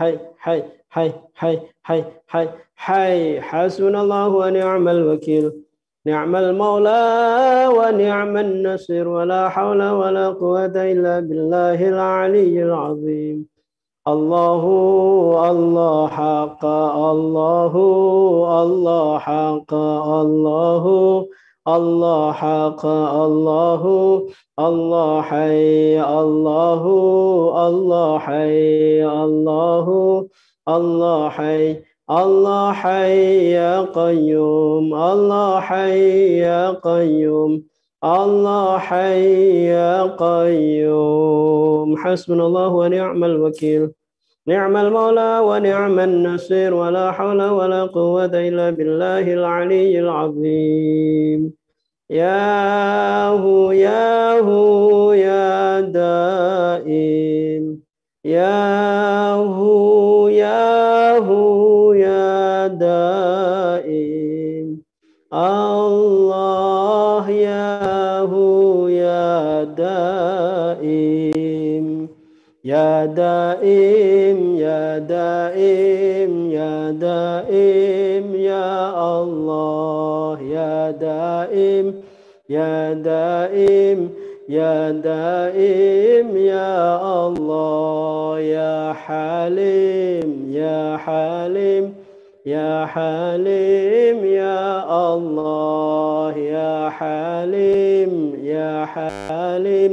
حي حي حي حي حي حي حي حسن الله ونعم الوكيل نعم المولى ونعم النصير ولا حول ولا قوة إلا بالله العلي العظيم الله الله حق الله الله حق الله الله حق الله الله حي الله الله حي الله الله حي الله حي يا قيوم الله حي يا قيوم الله حي يا قيوم حسبنا الله ونعم الوكيل نعم المولى ونعم النصير ولا حول ولا قوة إلا بالله العلي العظيم يا هو يا هو يا دائم يا هو يا هو يا دائم الله يا هو يا دائم يا دائم يا دائم يا دائم يا الله يا دائم يا دائم يا دائم يا الله يا حليم يا حليم يا حليم يا الله يا حليم يا حليم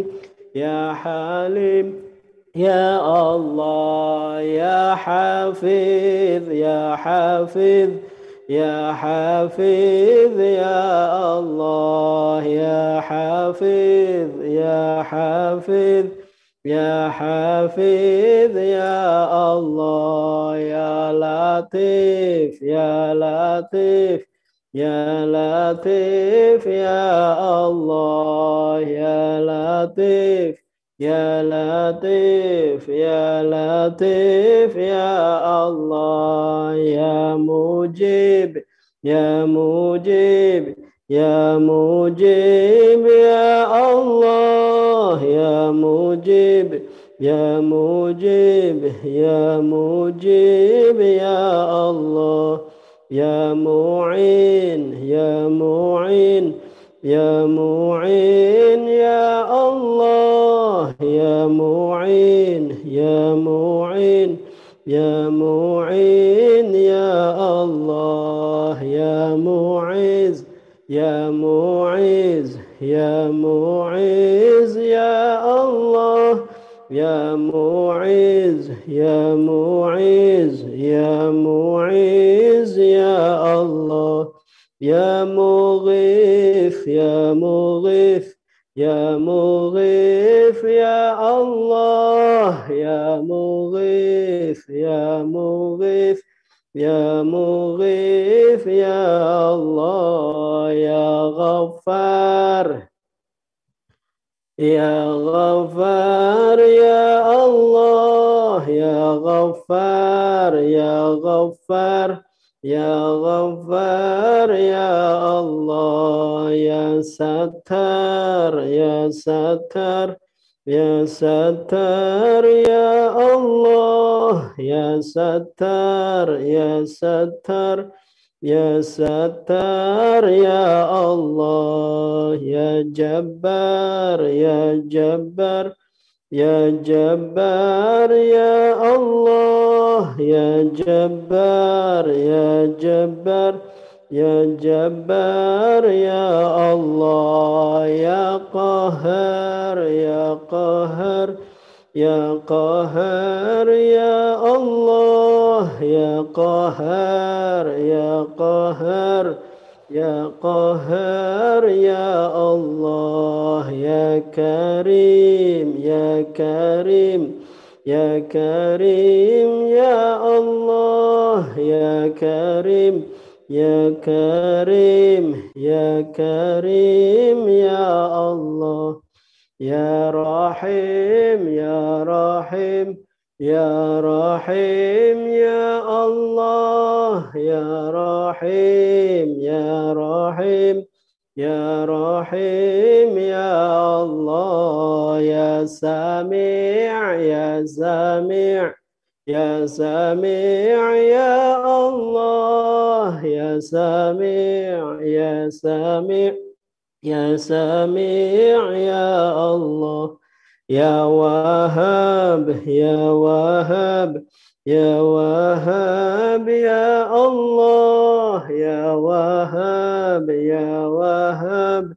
يا حليم يا الله يا حفيظ يا حفيظ يا حفيظ يا الله يا حفيظ يا حفيظ يا حفيظ يا الله يا لطيف يا لطيف يا لطيف يا الله يا لطيف يا لطيف يا لطيف يا الله يا مجيب يا مجيب يا مجيب يا الله يا مجيب يا مجيب يا مجيب يا الله يا معين يا معين يا معين معين يا معين يا معين يا الله يا معز يا معز يا معز يا الله يا معز يا معز يا معز يا الله يا مغيث يا مغيث Ya Mughith ya Allah ya Mughith ya Mughith ya Mughith ya Allah ya Ghaffar Ya Ghaffar ya Allah ya Ghaffar ya Ghaffar Ya Ghaffar, Ya Allah, Ya Satar Ya Satar, Ya Satar Ya Allah, Ya Satar Ya Satar, Ya Satar Ya Allah, Ya Jabbar, Ya Jabbar, Ya Jabbar, Ya Allah, الله يا جبار يا جبار يا جبار يا الله يا قهر يا قهر يا قهر يا الله يا قهر يا قهر يا قهر يا الله يا كريم يا كريم يا كريم يا الله يا كريم يا كريم يا كريم يا الله يا رحيم يا رحيم يا رحيم يا الله يا رحيم يا رحيم يا رحيم يا الله يا سميع يا سميع يا سميع يا الله يا سميع يا سميع يا سميع يا الله يا وهاب يا وهاب يا وهاب يا الله الله يا وهاب يا وهاب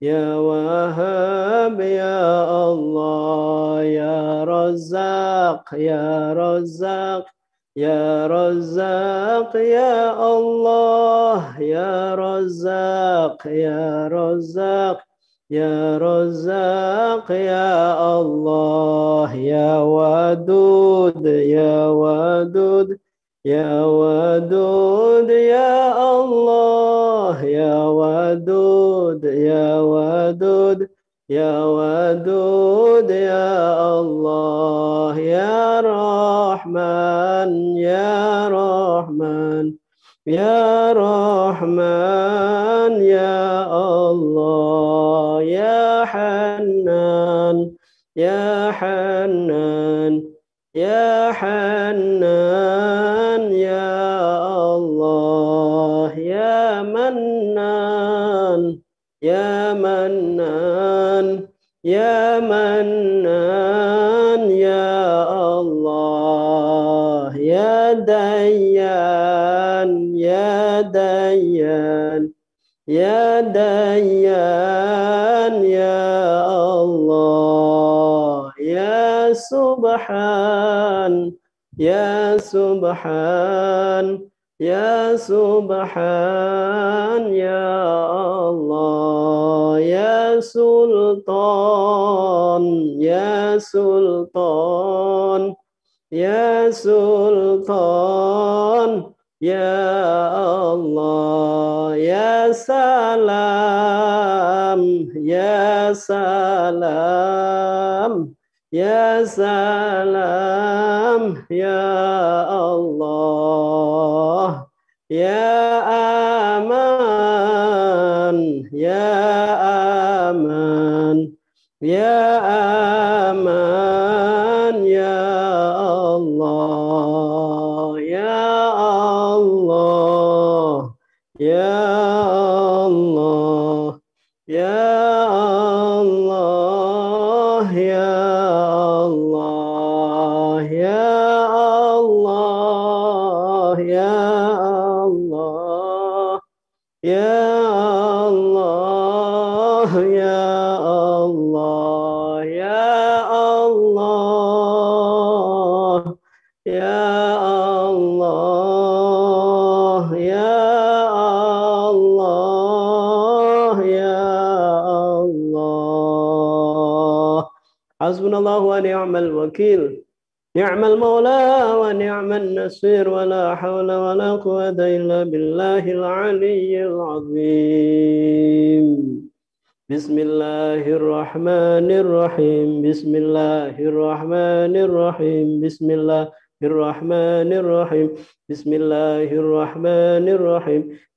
يا وهاب يا الله يا رزاق يا رزاق يا رزاق يا الله يا رزاق يا رزاق يا رزاق يا الله يا ودود يا ودود يا ودود يا الله يا ودود يا ودود يا ودود يا الله يا رحمن يا رحمن يا رحمن يا الله يا حنان يا حنان يا حنان الله يا منان يا منان يا منان يا الله يا ديان يا ديان يا ديان يا الله يا سبحان يا سبحان Ya Subhan Ya Allah Ya Sultan Ya Sultan Ya Sultan Ya Allah Ya Salam Ya Salam Ya Salam Ya Allah Ya aman, ya aman, ya aman. الله ونعم الوكيل نعم المولى ونعم النصير ولا حول ولا قوة إلا بالله العلي العظيم بسم الله الرحمن الرحيم بسم الله الرحمن الرحيم بسم الله الرحمن الرحيم بسم الله الرحمن الرحيم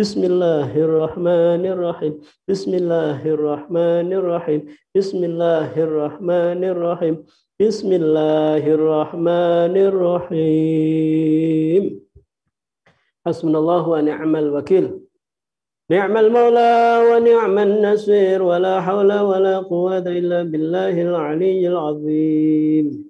بسم الله الرحمن الرحيم بسم الله الرحمن الرحيم بسم الله الرحمن الرحيم بسم الله الرحمن الرحيم حسبنا الله ونعم الوكيل نعم المولى ونعم النصير ولا حول ولا قوة إلا بالله العلي العظيم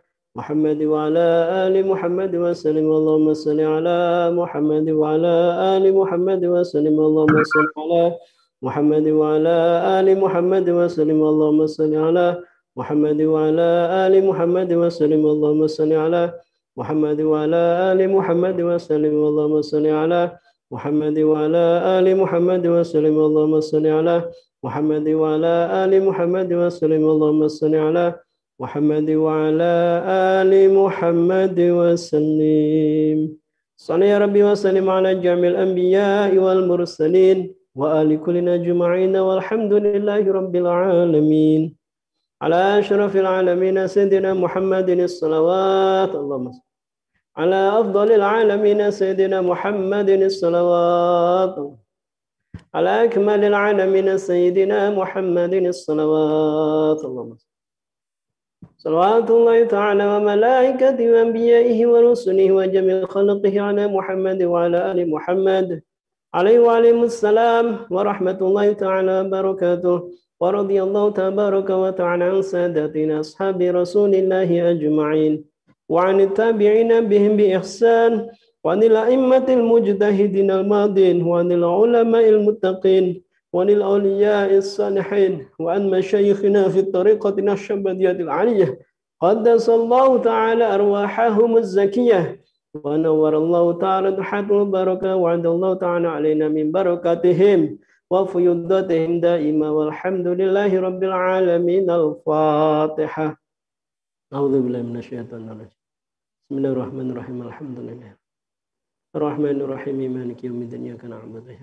محمد وعلى آل محمد وسلم اللهم صل على محمد وعلى آل محمد وسلم اللهم صل على محمد وعلى آل محمد وسلم اللهم صل على محمد وعلى آل محمد وسلم اللهم صل على محمد وعلى آل محمد وسلم اللهم صل على محمد وعلى آل محمد وسلم اللهم صل على محمد وعلى آل محمد وسلم اللهم صل على محمد وعلى آل محمد وسلم صلى يا ربي وسلم على جميع الأنبياء والمرسلين وآل كل أجمعين والحمد لله رب العالمين على أشرف العالمين سيدنا محمد الصلوات اللهم صل على أفضل العالمين سيدنا محمد الصلوات على أكمل العالمين سيدنا محمد الصلوات اللهم صل صلوات الله تعالى وملائكته وأنبيائه ورسله وجميع خلقه على محمد وعلى آل محمد عليه وعليهم السلام ورحمة الله تعالى وبركاته ورضي الله تبارك وتعالى عن سادتنا أصحاب رسول الله أجمعين وعن التابعين بهم بإحسان وعن الأئمة المجتهدين الماضين وعن العلماء المتقين وللأولياء الصالحين وأن مشايخنا في الطريقة الشمبدية العلية قدس الله تعالى أرواحهم الزكية ونور الله تعالى دحات البركة وعند الله تعالى علينا من بركتهم وفيضتهم دائما والحمد لله رب العالمين الفاتحة أعوذ بالله من الشيطان الرجيم بسم الله الرحمن الرحيم الحمد لله الرحمن الرحيم مالك يوم الدنيا كان عبده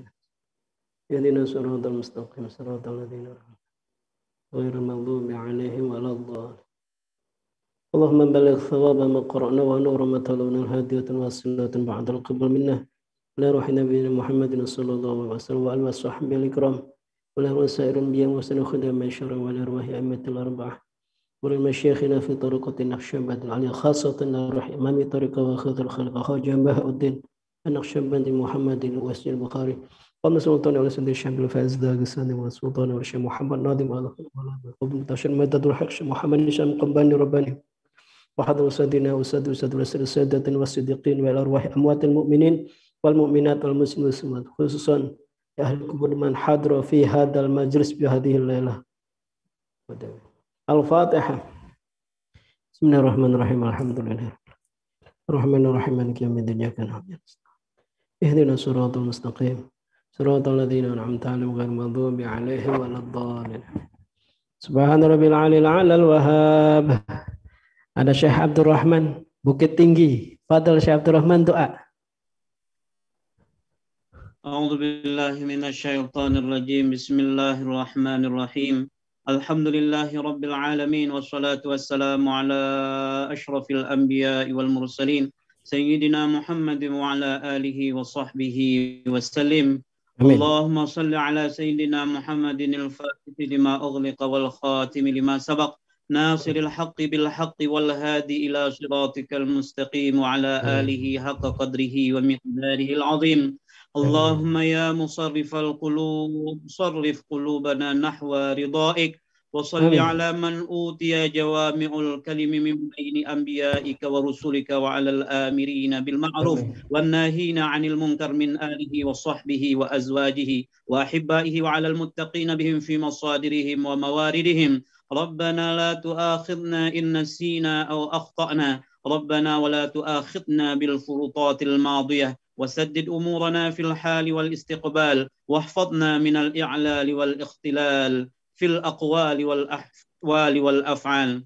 اهدنا صراط المستقيم صراط الذين أنعمت غير المغضوب عليهم ولا الضالين اللهم بلغ ثواب ما قرأنا ونور ما تلونا الهادية والسنه بعد القبر منا على روح نبينا محمد صلى الله عليه وسلم وعلى صحبه الكرام ولا سائر الأنبياء وسن خدام من شر والأرواح أئمة الأربعة ولمشايخنا في طريقة النقشبند العليا خاصة روح إمام طريقة وخذ الخلق خواجة بهاء الدين النقشبندي محمد الوسيل البخاري فضل سلطان ولا سندي الشام قالوا فاز دا قساني ولا سلطان ولا محمد نادم هذا قبل تشر ما تدور حق محمد نشام قنباني رباني وحضر سيدنا وساد وساد وساد السادة والصديقين والأرواح أموات المؤمنين والمؤمنات والمسلمين خصوصا أهل القبور من حضر في هذا المجلس بهذه الليلة الفاتحة بسم الله الرحمن الرحيم الحمد لله الرحمن الرحيم اهدنا المستقيم صراط الذين أنعمت عليهم غير المغضوب عليهم ولا الضالين سبحان ربي العلي العلى الوهاب ada Syekh Abdul Rahman Bukit Tinggi Fadl Syekh Abdul Rahman doa أعوذ بالله من الشيطان الرجيم بسم الله الرحمن الرحيم الحمد لله رب العالمين والصلاة والسلام على أشرف الأنبياء والمرسلين سيدنا محمد وعلى آله وصحبه وسلم أمين. اللهم صل على سيدنا محمد الفاتح لما أغلق والخاتم لما سبق ناصر الحق بالحق والهادي إلى صراطك المستقيم وعلى آله حق قدره ومقداره العظيم اللهم يا مصرف القلوب صرف قلوبنا نحو رضائك وصل على من أوتي جوامع الكلم من بين أنبيائك ورسلك وعلى الآمرين بالمعروف والناهين عن المنكر من آله وصحبه وأزواجه وأحبائه وعلى المتقين بهم في مصادرهم ومواردهم ربنا لا تؤاخذنا إن نسينا أو أخطأنا ربنا ولا تؤاخذنا بالفرطات الماضية وسدد أمورنا في الحال والاستقبال واحفظنا من الإعلال والاختلال في الأقوال والأحوال والأفعال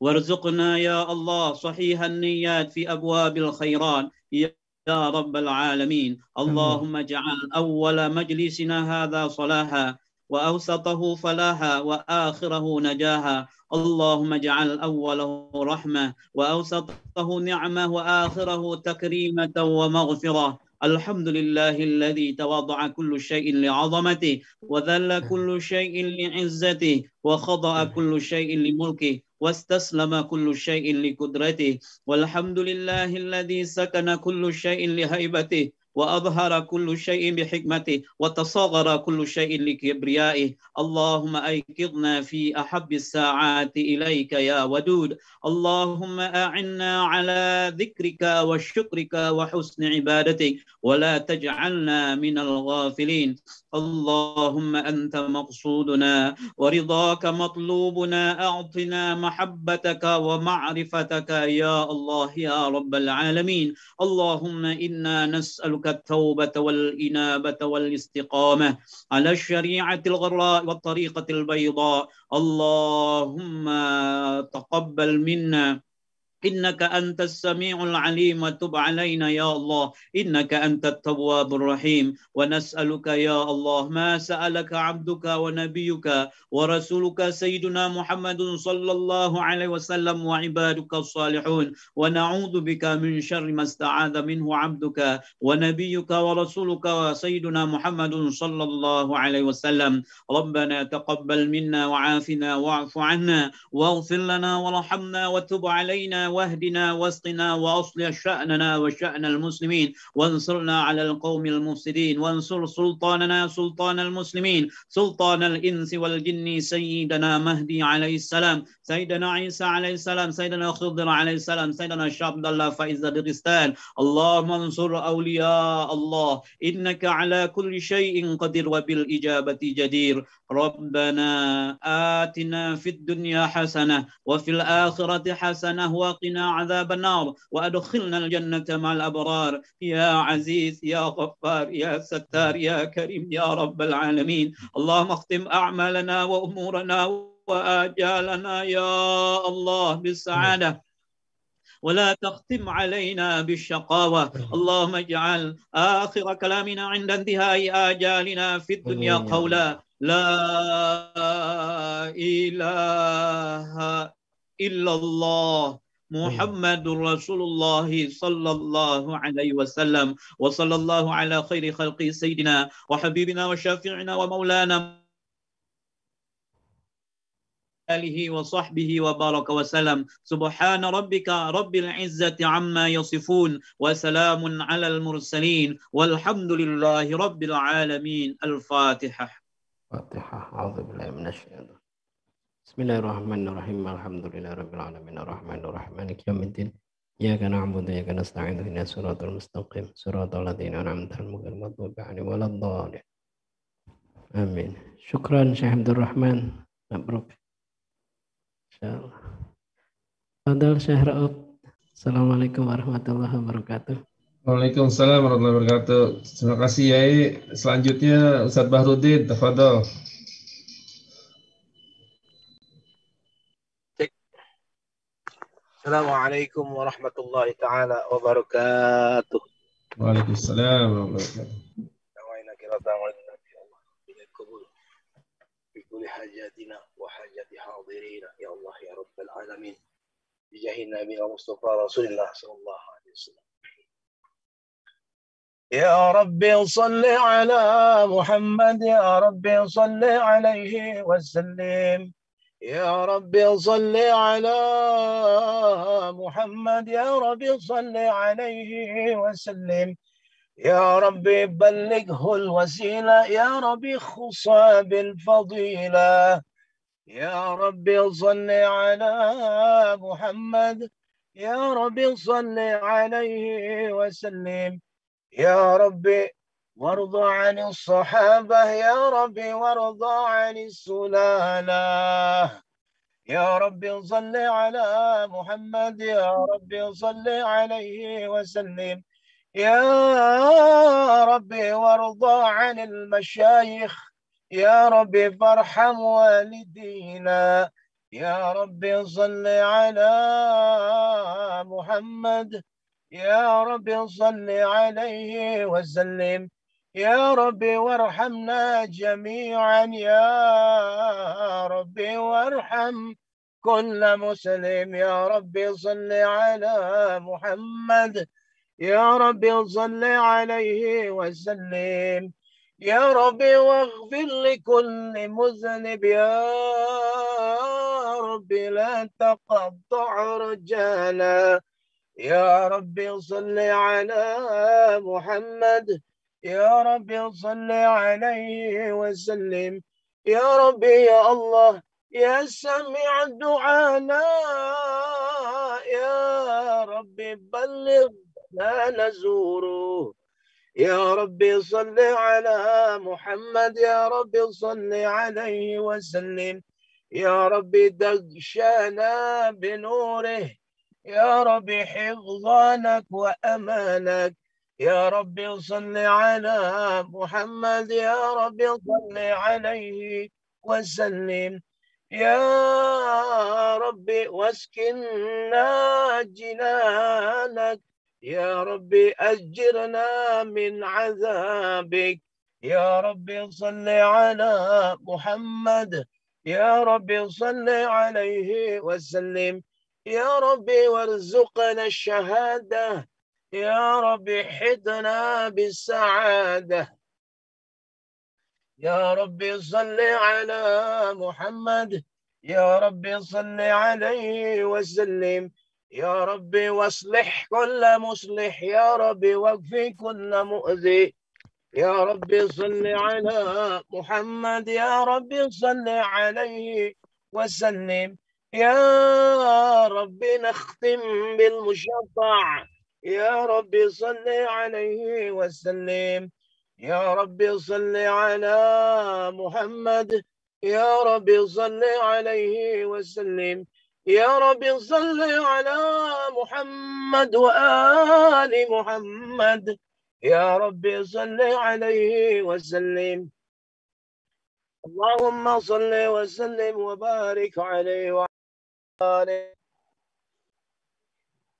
وارزقنا يا الله صحيح النيات في أبواب الخيرات يا رب العالمين اللهم اجعل أول مجلسنا هذا صلاحا وأوسطه فلاحا وآخره نجاها اللهم اجعل أوله رحمة وأوسطه نعمة وآخره تكريمة ومغفرة الحمد لله الذي تواضع كل شيء لعظمته وذل كل شيء لعزته وخضع كل شيء لملكه واستسلم كل شيء لقدرته والحمد لله الذي سكن كل شيء لهيبته وأظهر كل شيء بحكمته وتصغر كل شيء لكبريائه اللهم أيقظنا في أحب الساعات إليك يا ودود اللهم أعنا على ذكرك وشكرك وحسن عبادتك ولا تجعلنا من الغافلين اللهم أنت مقصودنا ورضاك مطلوبنا أعطنا محبتك ومعرفتك يا الله يا رب العالمين اللهم إنا نسألك التوبة والإنابة والاستقامة على الشريعة الغراء والطريقة البيضاء اللهم تقبل منا إنك أنت السميع العليم وتب علينا يا الله إنك أنت التواب الرحيم ونسألك يا الله ما سألك عبدك ونبيك ورسولك سيدنا محمد صلى الله عليه وسلم وعبادك الصالحون ونعوذ بك من شر ما استعاذ منه عبدك ونبيك ورسولك وسيدنا محمد صلى الله عليه وسلم ربنا تقبل منا وعافنا واعف عنا واغفر لنا وارحمنا وتب علينا واهدنا واسقنا وأصلح شأننا وشأن المسلمين وانصرنا على القوم المفسدين وانصر سلطاننا سلطان المسلمين سلطان الإنس والجن سيدنا مهدي عليه السلام سيدنا عيسى عليه السلام سيدنا خضر عليه السلام سيدنا شعب الله فائز دغستان اللهم انصر أولياء الله إنك على كل شيء قدير وبالإجابة جدير ربنا آتنا في الدنيا حسنة وفي الآخرة حسنة وقنا وقنا عذاب النار وأدخلنا الجنة مع الأبرار يا عزيز يا غفار يا ستار يا كريم يا رب العالمين اللهم اختم أعمالنا وأمورنا وآجالنا يا الله بالسعادة ولا تختم علينا بالشقاوة اللهم اجعل آخر كلامنا عند انتهاء آجالنا في الدنيا قولا لا إله إلا الله محمد رسول الله صلى الله عليه وسلم وصلى الله على خير خلق سيدنا وحبيبنا وشافعنا ومولانا آله وصحبه وبارك وسلم سبحان ربك رب العزة عما يصفون وسلام على المرسلين والحمد لله رب العالمين الفاتحة فاتحة أعوذ بالله من الشيطان Bismillahirrahmanirrahim. Alhamdulillahirrahmanirrahim. Ar-Rahmanirrahim. Maliki yawmiddin. Iyyaka na'budu wa iyyaka nasta'in. Ihdinas siratal mustaqim. Siratal ladzina an'amta 'alaihim ghairil maghdubi 'alaihim waladdallin. Amin. Syukran Syekh Abdul Rahman. Mabruk. Insyaallah. Fadal Syekh Rauf. Assalamualaikum warahmatullahi wabarakatuh. Waalaikumsalam warahmatullahi wabarakatuh. Terima kasih Yai. Selanjutnya Ustaz Bahrudin, tafadhol. السلام عليكم ورحمة الله تعالى وبركاته وعليكم السلام وبركاته دعوانا كرة دعواتنا يا الله إلى القبول بكل حاجاتنا وحاجات حاضرينا يا الله يا رب العالمين بجاه النبي المصطفى رسول الله صلى الله عليه وسلم يا رب صل على محمد يا رب صل عليه وسلم يا رب صل على محمد يا رب صل عليه وسلم يا رب بلغه الوسيلة يا رب خصى بالفضيلة يا رب صل على محمد يا رب صل عليه وسلم يا رب وارض عن الصحابة يا ربي وارض عن السلالة يا رب صل على محمد يا رب صل عليه وسلم يا رب وارض عن المشايخ يا رب فارحم والدينا يا رب صل على محمد يا رب صل عليه وسلم يا ربي وارحمنا جميعا يا ربي وارحم كل مسلم يا ربي صل على محمد يا ربي صل عليه وسلم يا ربي واغفر لكل مذنب يا ربي لا تقطع رجالا يا ربي صل على محمد يا رب صل عليه وسلم يا ربي يا الله يا سميع الدعاء يا رب بلغ ما نزوره يا رب صل على محمد يا رب صل عليه وسلم يا رب دقشنا بنوره يا رب حفظانك وأمانك يا رب صل على محمد يا رب صل عليه وسلم يا رب واسكننا جنانك يا رب أجرنا من عذابك يا رب صل على محمد يا رب صل عليه وسلم يا رب وارزقنا الشهاده يا رب حدنا بالسعادة يا رب صل على محمد يا رب صل عليه وسلم يا رب واصلح كل مصلح يا رب وقف كل مؤذي يا رب صل على محمد يا رب صل عليه وسلم يا رب نختم بالمشفع يا رب صل عليه وسلم يا رب صل على محمد يا رب صل عليه وسلم يا رب صل على محمد وآل محمد يا رب صل عليه وسلم اللهم صل وسلم وبارك عليه وعلى آله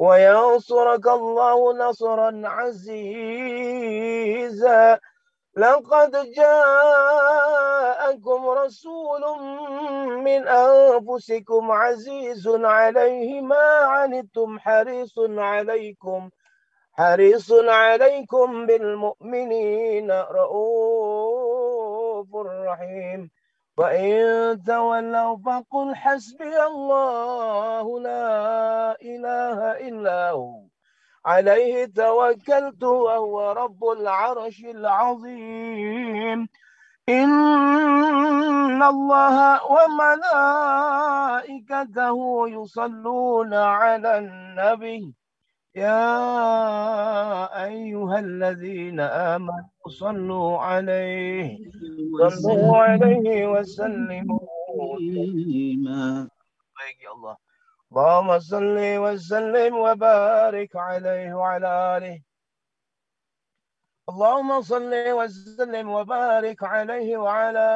وينصرك الله نصرا عزيزا لقد جاءكم رسول من أنفسكم عزيز عليه ما عنتم حريص عليكم حريص عليكم بالمؤمنين رؤوف رحيم وإن تولوا فقل حسبي الله لا إله إلا هو عليه توكلت وهو رب العرش العظيم إن الله وملائكته يصلون على النبي يا أيها الذين آمنوا صلوا عليه صلوا عليه وسلموا تسليما يا الله اللهم صل وسلم وبارك عليه وعلى آله اللهم صل وسلم وبارك عليه وعلى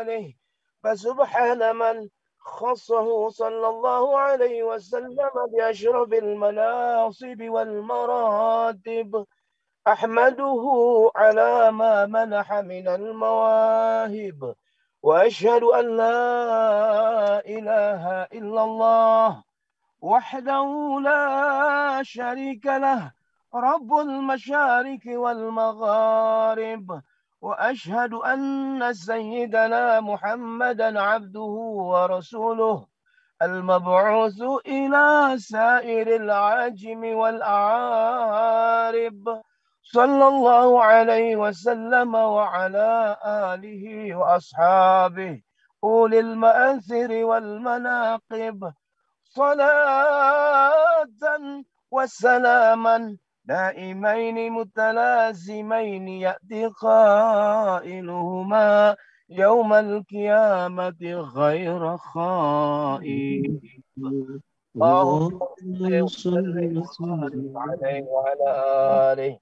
آله فسبحان من خصه صلى الله عليه وسلم بأشرف المناصب والمراتب أحمده على ما منح من المواهب وأشهد أن لا إله إلا الله وحده لا شريك له رب المشارك والمغارب واشهد ان سيدنا محمدا عبده ورسوله المبعوث الى سائر العاجم والاعارب صلى الله عليه وسلم وعلى اله واصحابه اولي الماثر والمناقب صلاه وسلاما دائمين متلازمين يأتي قائلهما يوم القيامة غير خائف اللهم صل عليه وعلى آله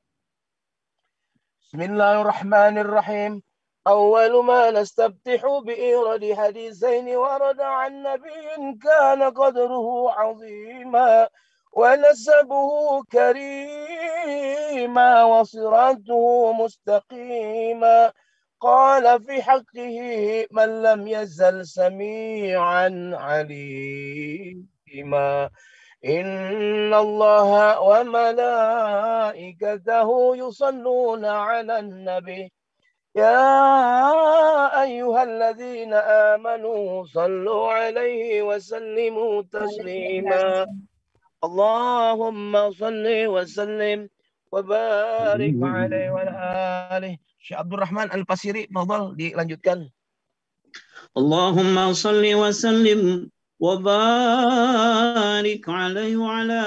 بسم الله الرحمن الرحيم أول ما نستفتح بإيراد حديثين ورد عن نبي كان قدره عظيما ونسبه كريما وصراطه مستقيما قال في حقه من لم يزل سميعا عليما إن الله وملائكته يصلون على النبي يا أيها الذين آمنوا صلوا عليه وسلموا تسليما اللهم صل وسلم وبارك عليه وعلى آله Syekh Abdul Rahman Al-Pasiri, Fadal, dilanjutkan. Allahumma salli wa sallim wa barik alaihi wa ala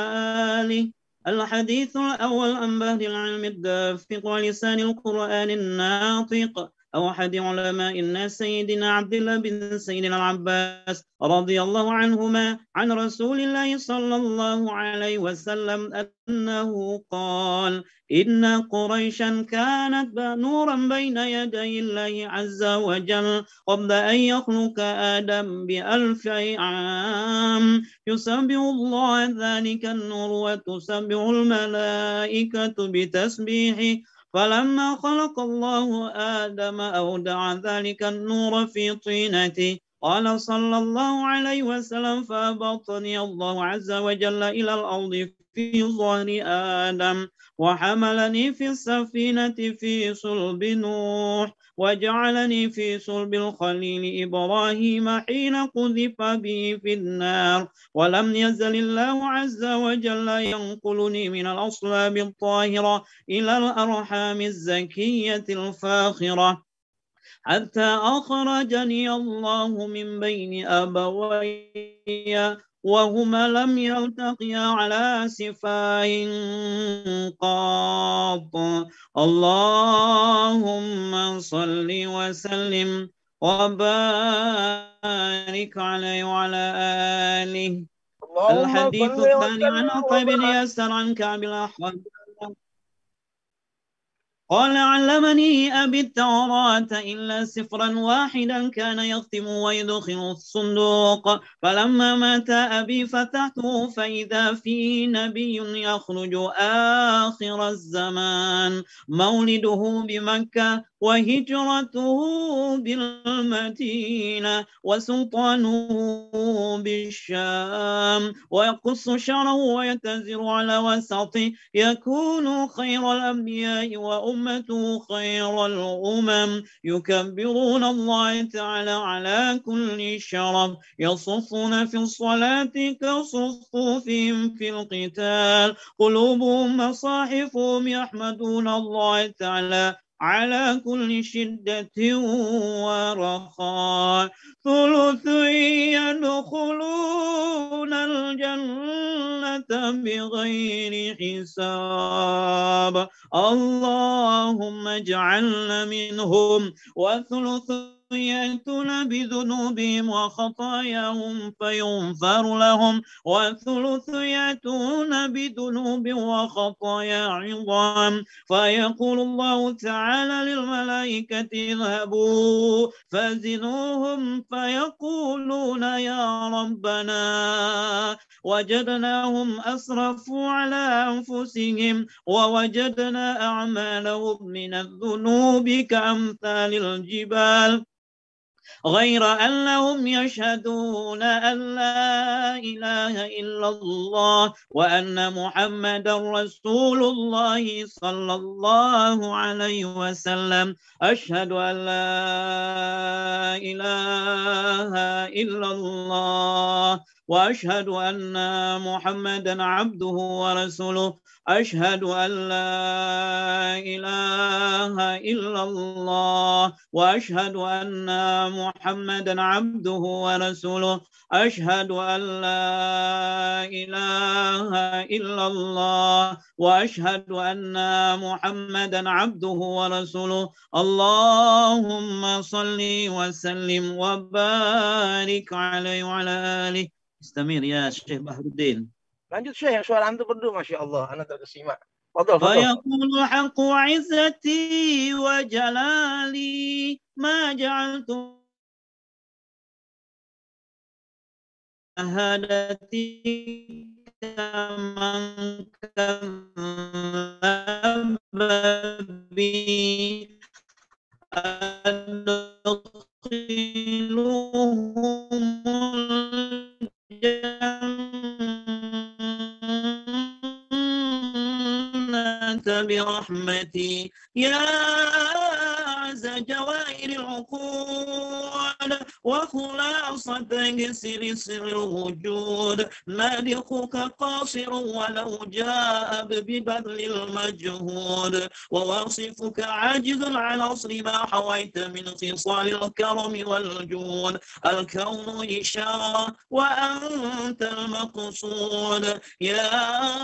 alihi الحديث الأول عن بهر العلم الدافق ولسان القرآن الناطق أو أحد علماء الناس سيدنا عبد الله بن سيدنا العباس رضي الله عنهما عن رسول الله صلى الله عليه وسلم أنه قال إن قريشا كانت نورا بين يدي الله عز وجل قبل أن يخلق آدم بألف عام يسبح الله ذلك النور وتسبح الملائكة بتسبيحه فلما خلق الله آدم أودع ذلك النور في طينته قال صلى الله عليه وسلم فأبطني الله عز وجل إلى الأرض في ظهر آدم وحملني في السفينة في صلب نوح وجعلني في صلب الخليل إبراهيم حين قذف بي في النار ولم يزل الله عز وجل ينقلني من الأصلاب الطاهرة إلى الأرحام الزكية الفاخرة حتى أخرجني الله من بين أبوي وهما لم يلتقيا على سفاه قط اللهم صل وسلم وبارك عليه وعلى آله الحديث الثاني عن عطيب يسر عن كعب الأحوال قال علمني أبي التوراة إلا سفرا واحدا كان يختم ويدخل الصندوق فلما مات أبي فتحته فإذا فيه نبي يخرج آخر الزمان مولده بمكة وهجرته بالمدينة وسلطانه بالشام ويقص شعره ويتزر على وسطه يكون خير الأنبياء وأم أمة خير الأمم يكبرون الله تعالى على كل شرف يصفون في الصلاة كصفوفهم في القتال قلوبهم مصاحفهم يحمدون الله تعالى على كل شدة ورخاء ثلث يدخلون الجنة بغير حساب اللهم اجعلنا منهم وثلث يأتون بذنوبهم وخطاياهم فينفر لهم والثلث يأتون بذنوب وخطايا عظام فيقول الله تعالى للملائكة اذهبوا فزنوهم فيقولون يا ربنا وجدناهم أسرفوا على أنفسهم ووجدنا أعمالهم من الذنوب كأمثال الجبال غير أنهم يشهدون أن لا إله إلا الله وأن محمد رسول الله صلى الله عليه وسلم أشهد أن لا إله إلا الله وأشهد أن محمدا عبده ورسوله أشهد أن لا إله إلا الله وأشهد أن محمدا عبده ورسوله أشهد أن لا إله إلا الله وأشهد أن محمدا عبده ورسوله اللهم صل وسلم وبارك عليه وعلى آله Istamir ya Syekh Bahruddin. Lanjut Syekh, yang suara antum berdua Masya Allah, Anda terkesima. Fadol, fadol. ويقول الحق عزتي وجلالي ما جعلت شهادتي من كذب بي الجنة برحمتي يا عز جوائر العقول وخلاصة سر الوجود مالكك قاصر ولو جاء ببذل المجهود وواصفك عاجز عن أصل ما حويت من خصال الكرم والجود الكون إشارة وأنت المقصود يا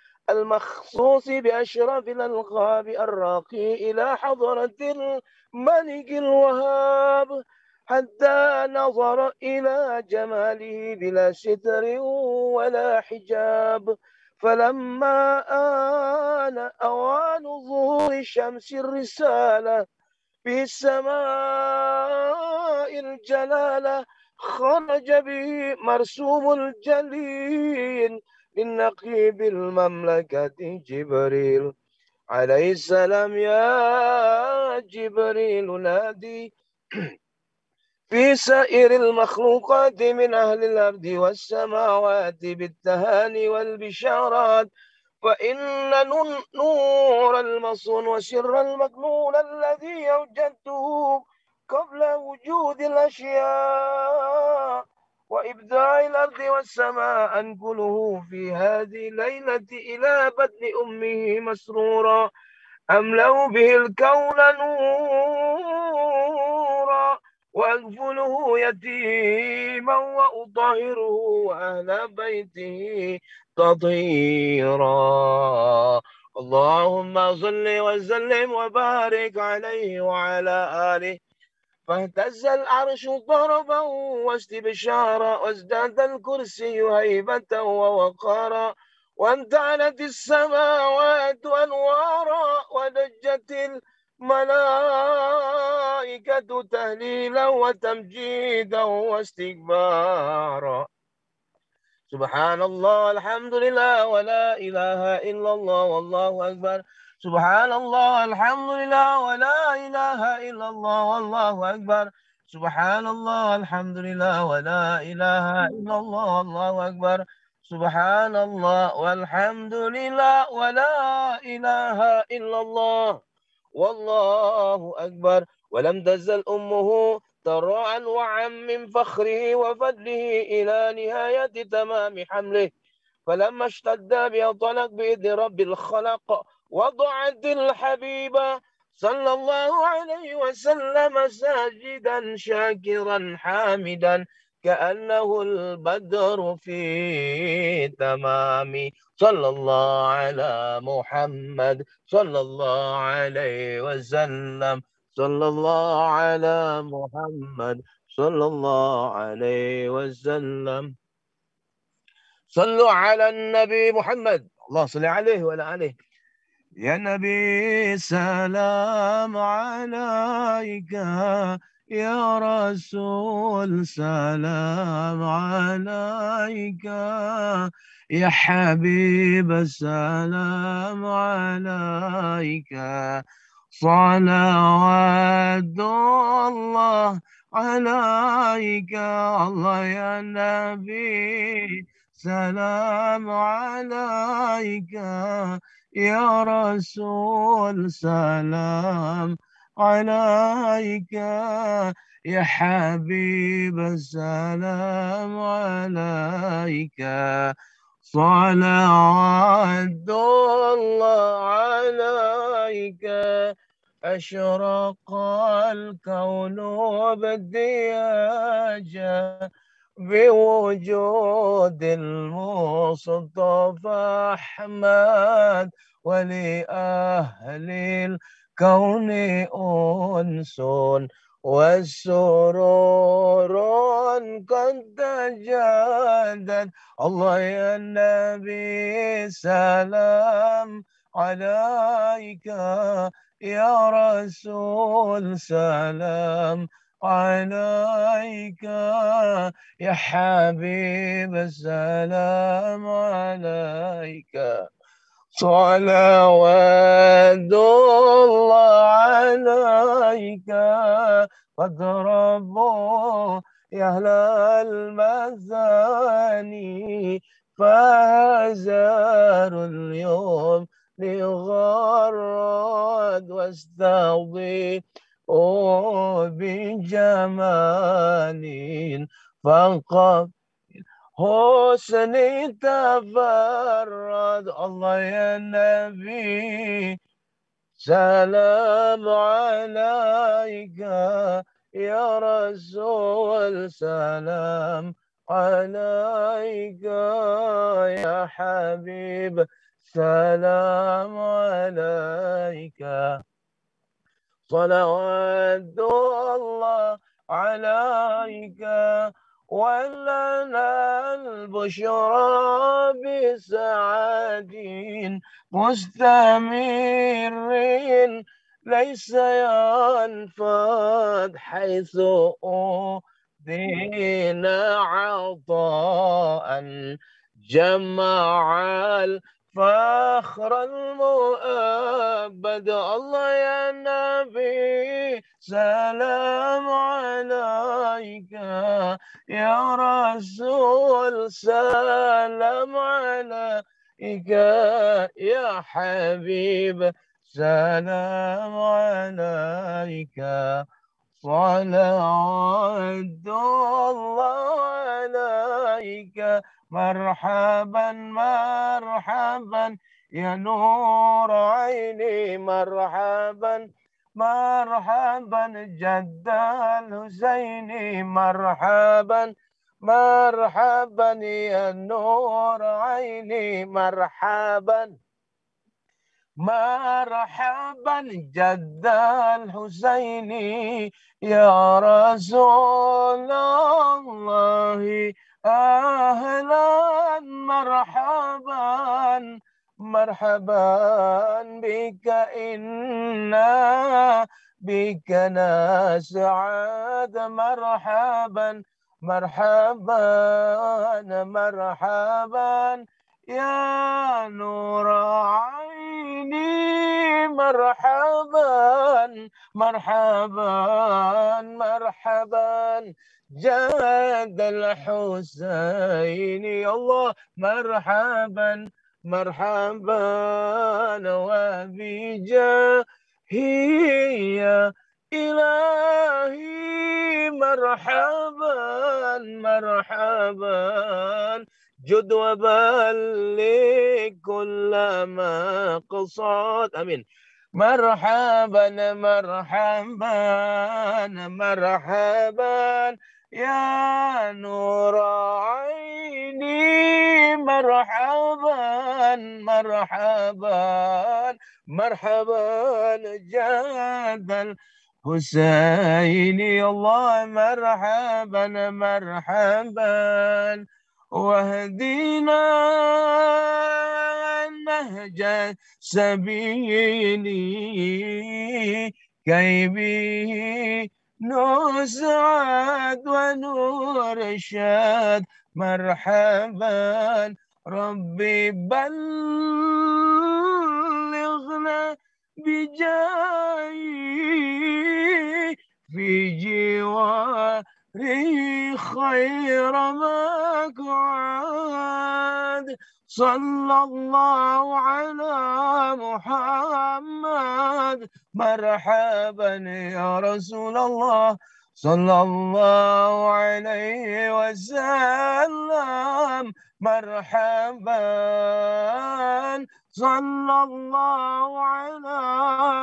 المخصوص بأشرف الألقاب الراقي إلى حضرة الملك الوهاب حتى نظر إلى جماله بلا ستر ولا حجاب فلما آن أوان ظهور شمس الرسالة في السماء الجلالة خرج به مرسوم الجليل للنقي بالمملكة جبريل عليه السلام يا جبريل نادي في سائر المخلوقات من أهل الأرض والسماوات بالتهاني والبشارات فإن نور المصون وسر المكنون الذي أوجدته قبل وجود الأشياء وإبداع الأرض والسماء أنقله في هذه الليلة إلى بدن أمه مسرورا أملأ به الكون نورا وأكفله يتيما وأطهره وأهل بيته تطهيرا اللهم صل وسلم وبارك عليه وعلى آله فاهتز العرش ضربا واستبشارا وازداد الكرسي هيبة ووقارا وانتعلت السماوات أنوارا ودجت الملائكة تهليلا وتمجيدا واستكبارا سبحان الله الحمد لله ولا إله إلا الله والله أكبر سبحان الله الحمد لله ولا إله إلا الله والله أكبر سبحان الله الحمد لله ولا إله إلا الله والله أكبر سبحان الله والحمد لله ولا إله إلا الله والله أكبر ولم تزل أمه ترعا وعم من فخره وفضله إلى نهاية تمام حمله فلما اشتد بها طلق بإذن رب الخلق وضعت الحبيب صلى الله عليه وسلم ساجدا شاكرا حامدا كأنه البدر في تمام صلى الله على محمد صلى الله عليه وسلم صلى الله على محمد صلى الله عليه وسلم صلوا على النبي محمد الله صل عليه وعلى عليه يا نبي سلام عليك يا رسول سلام عليك يا حبيب سلام عليك صلوات الله عليك الله يا نبي سلام عليك يا رسول سلام عليك يا حبيب السلام عليك عبد الله عليك أشرق الكون وبدي بوجود المصطفى أحمد ولأهل الكون أنس والسرور قد تجدد الله يا نبي سلام عليك يا رسول سلام عليك يا حبيب السلام عليك صلوات الله عليك قد ربوا يا أهل المزاني فهزار اليوم لغرد واستضيف أو بجمال فقط حسن تفرد الله يا نبي سلام عليك يا رسول سلام عليك يا حبيب سلام عليك صلوات الله عليك ولنا البشرى بسعاد مستمر ليس ينفد حيث أودينا عطاء جمع فخر المؤبد الله يا نبي سلام عليك يا رسول سلام عليك يا حبيب سلام عليك صلوات الله عليك مرحبا مرحبا يا نور عيني مرحبا مرحبا جد الحسيني مرحبا مرحبا يا نور عيني مرحبا مرحبا جد الحسيني يا رسول الله أهلا مرحبا مرحبا بك إنا بك نسعد مرحبا مرحبا مرحبا يا نور عيني مرحبا مرحبا مرحبا جاد الحسين يا الله مرحبا مرحبا يا إلهي مرحبا مرحبا جد وبلغ كل ما قصاد امين مرحبا مرحبا مرحبا يا نور عيني مرحبا مرحبا مرحبا جاد الحسين الله مرحبا مرحبا واهدنا نهج سبيلي كي به نسعد ونرشد مرحبا ربي بلغنا بجاي في جوار ري خير مقعد صلى الله على محمد مرحبا يا رسول الله صلى الله عليه وسلم مرحبا صلى الله على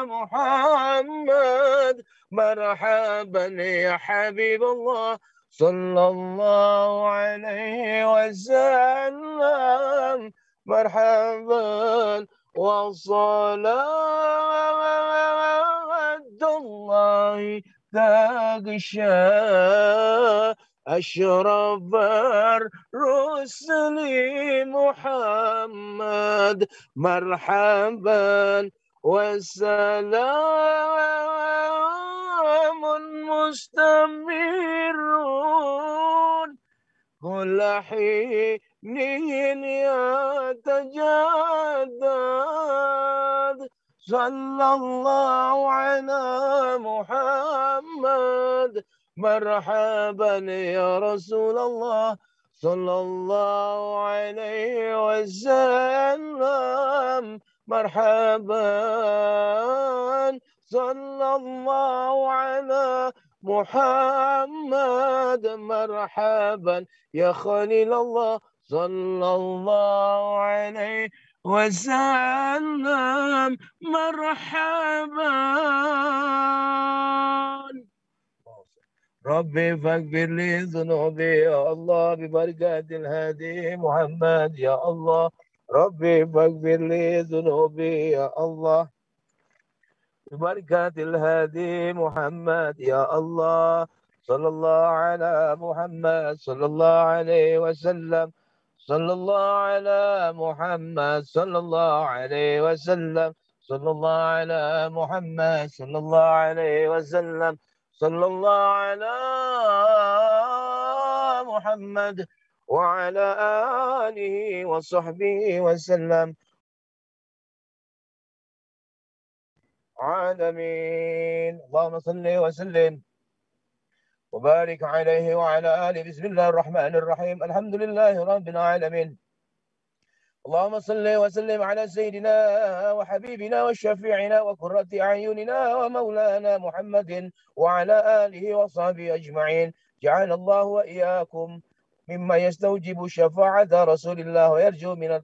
محمد مرحبا يا حبيب الله صلى الله عليه وسلم مرحبا وصلاة الله تغشى أشرف الرسل محمد مرحبا وسلام مستمر كل حين يتجدد صلى الله على محمد مرحبا يا رسول الله صلى الله عليه وسلم مرحبا صلى الله على محمد مرحبا يا خليل الله صلى الله عليه وسلم مرحبا ربي فاغفر لي ذنوبي يا الله ببركة الهادي محمد يا الله ربي فاغفر لي ذنوبي يا الله ببركة الهادي محمد يا الله صلى الله على محمد صلى الله عليه وسلم صلى الله على محمد صلى الله عليه وسلم صلى الله على محمد صلى الله عليه وسلم صلى الله على محمد وعلى آله وصحبه وسلم عالمين اللهم صل وسلم وبارك عليه وعلى آله بسم الله الرحمن الرحيم الحمد لله رب العالمين اللهم صل وسلم على سيدنا وحبيبنا وشفيعنا وقرة أعيننا ومولانا محمد وعلى آله وصحبه أجمعين جعل الله وإياكم مما يستوجب شفاعة رسول الله ويرجو من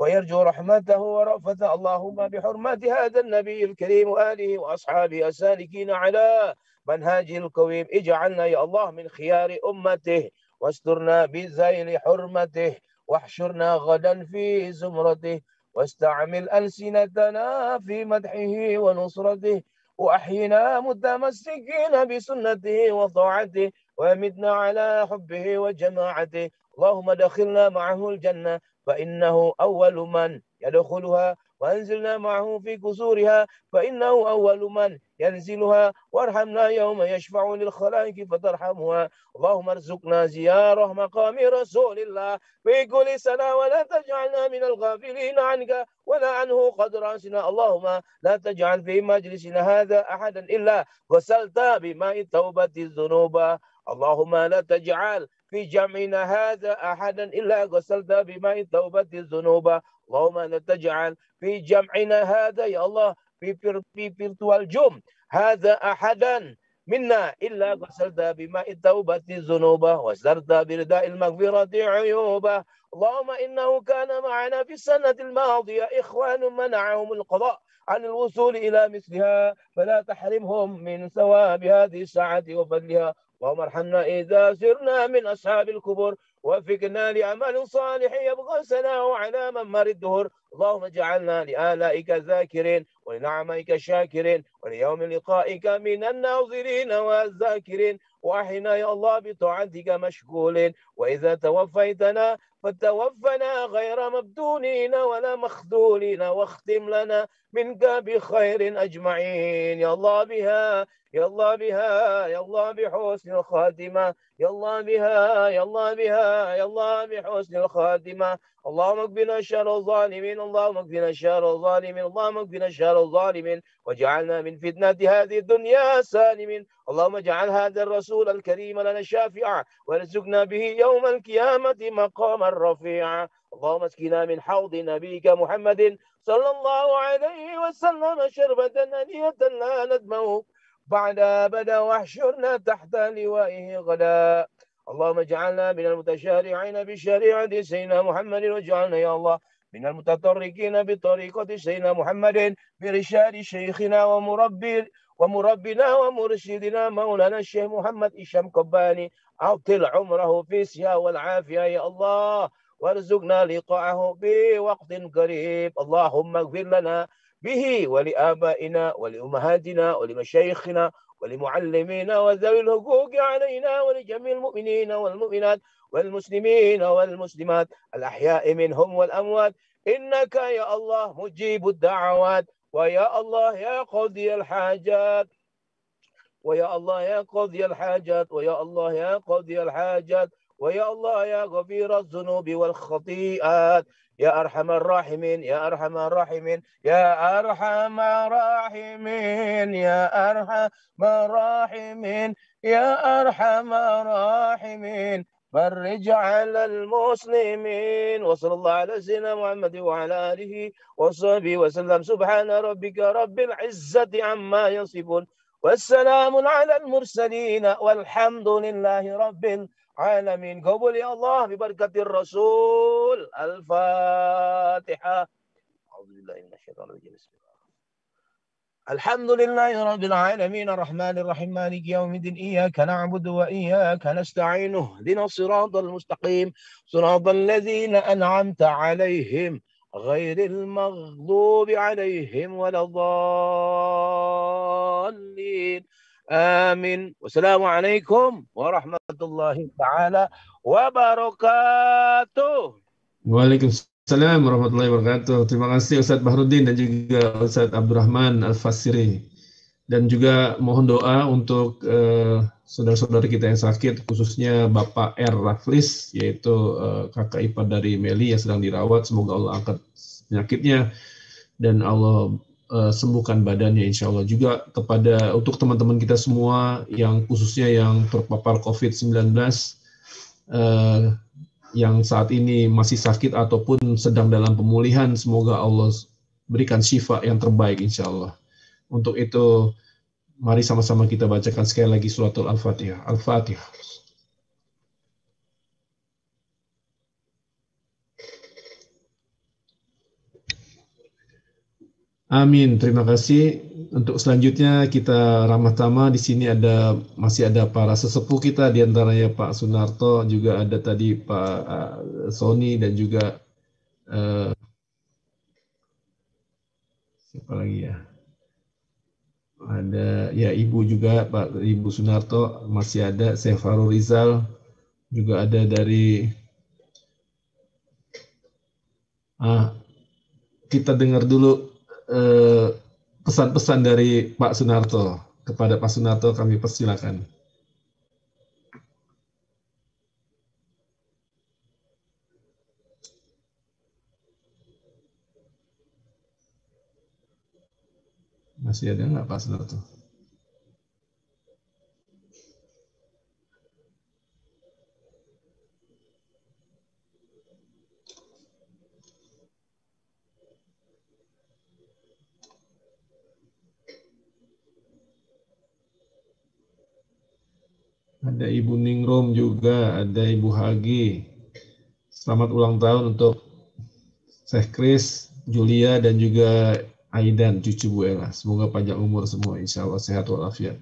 ويرجو رحمته ورأفته اللهم بحرمة هذا النبي الكريم وآله وأصحابه السالكين على منهاجه القويم اجعلنا يا الله من خيار أمته واسترنا بذيل حرمته واحشرنا غدا في زمرته واستعمل ألسنتنا في مدحه ونصرته وأحينا متمسكين بسنته وطاعته وامتنا على حبه وجماعته اللهم دخلنا معه الجنة فإنه أول من يدخلها وأنزلنا معه في قصورها فإنه أول من ينزلها وارحمنا يوم يشفع للخلائق فترحمها اللهم ارزقنا زيارة مقام رسول الله في كل سنة ولا تجعلنا من الغافلين عنك ولا عنه قد رأسنا اللهم لا تجعل في مجلسنا هذا أحدا إلا غسلت بماء التوبة الذنوب اللهم لا تجعل في جمعنا هذا أحدا إلا غسلت بماء التوبة الذنوب اللهم لا تجعل في جمعنا هذا يا الله في في في الجم هذا أحدا منا إلا غسلت بماء التوبة الذنوب وسرت برداء المغفرة عيوبا اللهم إنه كان معنا في السنة الماضية إخوان منعهم القضاء عن الوصول إلى مثلها فلا تحرمهم من ثواب هذه الساعة وفضلها اللهم ارحمنا إذا سرنا من أصحاب الكبر وفقنا لعمل صالح يبغى سنا على من مر الدهر اللهم اجعلنا لآلائك ذاكرين ولنعمك شاكرين وليوم لقائك من الناظرين والذاكرين وأحنا يا الله بطاعتك مشغولين وإذا توفيتنا فتوفنا غير مبدونين ولا مخذولين واختم لنا منك بخير أجمعين يا الله بها يا الله بها يا الله بحسن الخاتمة يا الله بها يا الله بها يا الله بحسن الخاتمة اللهم اكفنا شر الظالمين اللهم اكفنا شر الظالمين اللهم اكفنا شر دار الظالم وجعلنا من فتنة هذه الدنيا سالم اللهم اجعل هذا الرسول الكريم لنا شافعا وارزقنا به يوم القيامة مقاما رفيعا اللهم اسقنا من حوض نبيك محمد صلى الله عليه وسلم شربة أنية لا ندمه بعد أبدا واحشرنا تحت لوائه غدا اللهم اجعلنا من المتشارعين بشريعة سيدنا محمد واجعلنا يا الله من المتطرقين بطريقة سيدنا محمد برشاد شيخنا ومربي ومربنا ومرشدنا مولانا الشيخ محمد هشام كباني أطل عمره في سيا والعافية يا الله وارزقنا لقاءه بوقت قريب اللهم اغفر لنا به ولآبائنا ولأمهاتنا ولمشايخنا ولمعلمينا وذوي الحقوق علينا ولجميع المؤمنين والمؤمنات والمسلمين والمسلمات الأحياء منهم والأموات إنك يا الله مجيب الدعوات ويا الله يا قضي الحاجات ويا الله يا قضي الحاجات ويا الله يا قضي الحاجات ويا الله يا غفير الذنوب والخطيئات يا أرحم الراحمين يا أرحم الراحمين يا أرحم الراحمين يا أرحم الراحمين يا أرحم الراحمين فرج على المسلمين وصلى الله على سيدنا محمد وعلى آله وصحبه وسلم سبحان ربك رب العزة عما يصفون والسلام على المرسلين والحمد لله رب العالمين قبول يا الله ببركة الرسول الفاتحة أعوذ بالله من الشيطان الرجيم الحمد لله رب العالمين الرحمن الرحيم مالك يوم الدين إياك نعبد وإياك نستعين اهدنا الصراط المستقيم صراط الذين أنعمت عليهم غير المغضوب عليهم ولا الضالين آمين والسلام عليكم ورحمة الله تعالى وبركاته وعليكم السلام Assalamualaikum warahmatullahi wabarakatuh. Terima kasih Ustadz Bahruddin dan juga Ustadz Abdurrahman Al-Fasiri. Dan juga mohon doa untuk uh, saudara-saudara kita yang sakit, khususnya Bapak R. Raflis, yaitu uh, kakak ipar dari Meli yang sedang dirawat. Semoga Allah angkat penyakitnya dan Allah uh, sembuhkan badannya insya Allah. Juga kepada untuk teman-teman kita semua yang khususnya yang terpapar COVID-19, uh, yang saat ini masih sakit ataupun sedang dalam pemulihan, semoga Allah berikan syifa yang terbaik insya Allah. Untuk itu, mari sama-sama kita bacakan sekali lagi suratul Al-Fatihah. Al-Fatihah. Amin. Terima kasih untuk selanjutnya kita ramah tamah di sini ada masih ada para sesepuh kita di antaranya Pak Sunarto juga ada tadi Pak eh, Sony dan juga uh, siapa lagi ya ada ya Ibu juga Pak Ibu Sunarto masih ada Sefarul Rizal juga ada dari ah kita dengar dulu eh, pesan-pesan dari Pak Sunarto kepada Pak Sunarto kami persilakan. Masih ada nggak Pak Sunarto? ada Ibu Ningrum juga, ada Ibu Hagi. Selamat ulang tahun untuk Syekh Kris, Julia, dan juga Aidan, cucu Bu Ella. Semoga panjang umur semua, insya Allah sehat walafiat.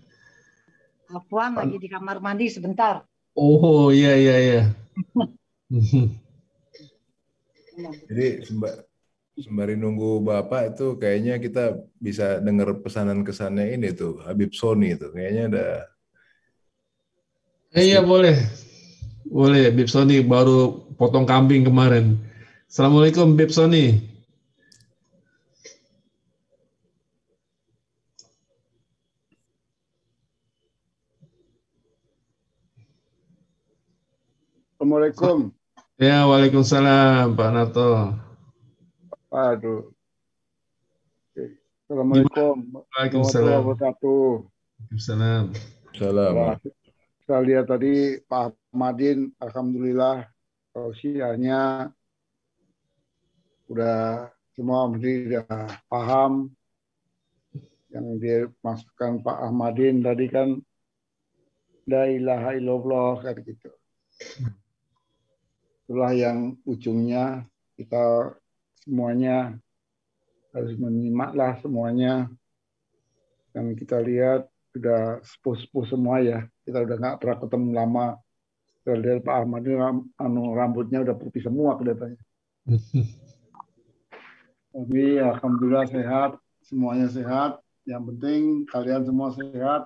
Afwan lagi di kamar mandi sebentar. Oh iya iya iya. Jadi sembari, nunggu Bapak itu kayaknya kita bisa dengar pesanan kesannya ini tuh Habib Soni itu kayaknya ada Eh, iya boleh. Boleh, Bib Sony baru potong kambing kemarin. Assalamualaikum Bib Sony. Assalamualaikum. Ya, Waalaikumsalam Pak Nato. Waduh. Assalamualaikum. Waalaikumsalam. Waalaikumsalam. Waalaikumsalam. Kita lihat tadi Pak Ahmadin, Alhamdulillah usianya udah semua mesti udah paham yang dia masukkan Pak Ahmadin tadi kan la ilaha illallah kan gitu. Itulah yang ujungnya kita semuanya harus menyimaklah semuanya dan kita lihat sudah sepuh-sepuh semua ya. Kita udah nggak pernah ketemu lama. Kalau dari Pak Ahmad ini anu, rambutnya udah putih semua kelihatannya. [LAUGHS] Tapi alhamdulillah sehat, semuanya sehat. Yang penting kalian semua sehat.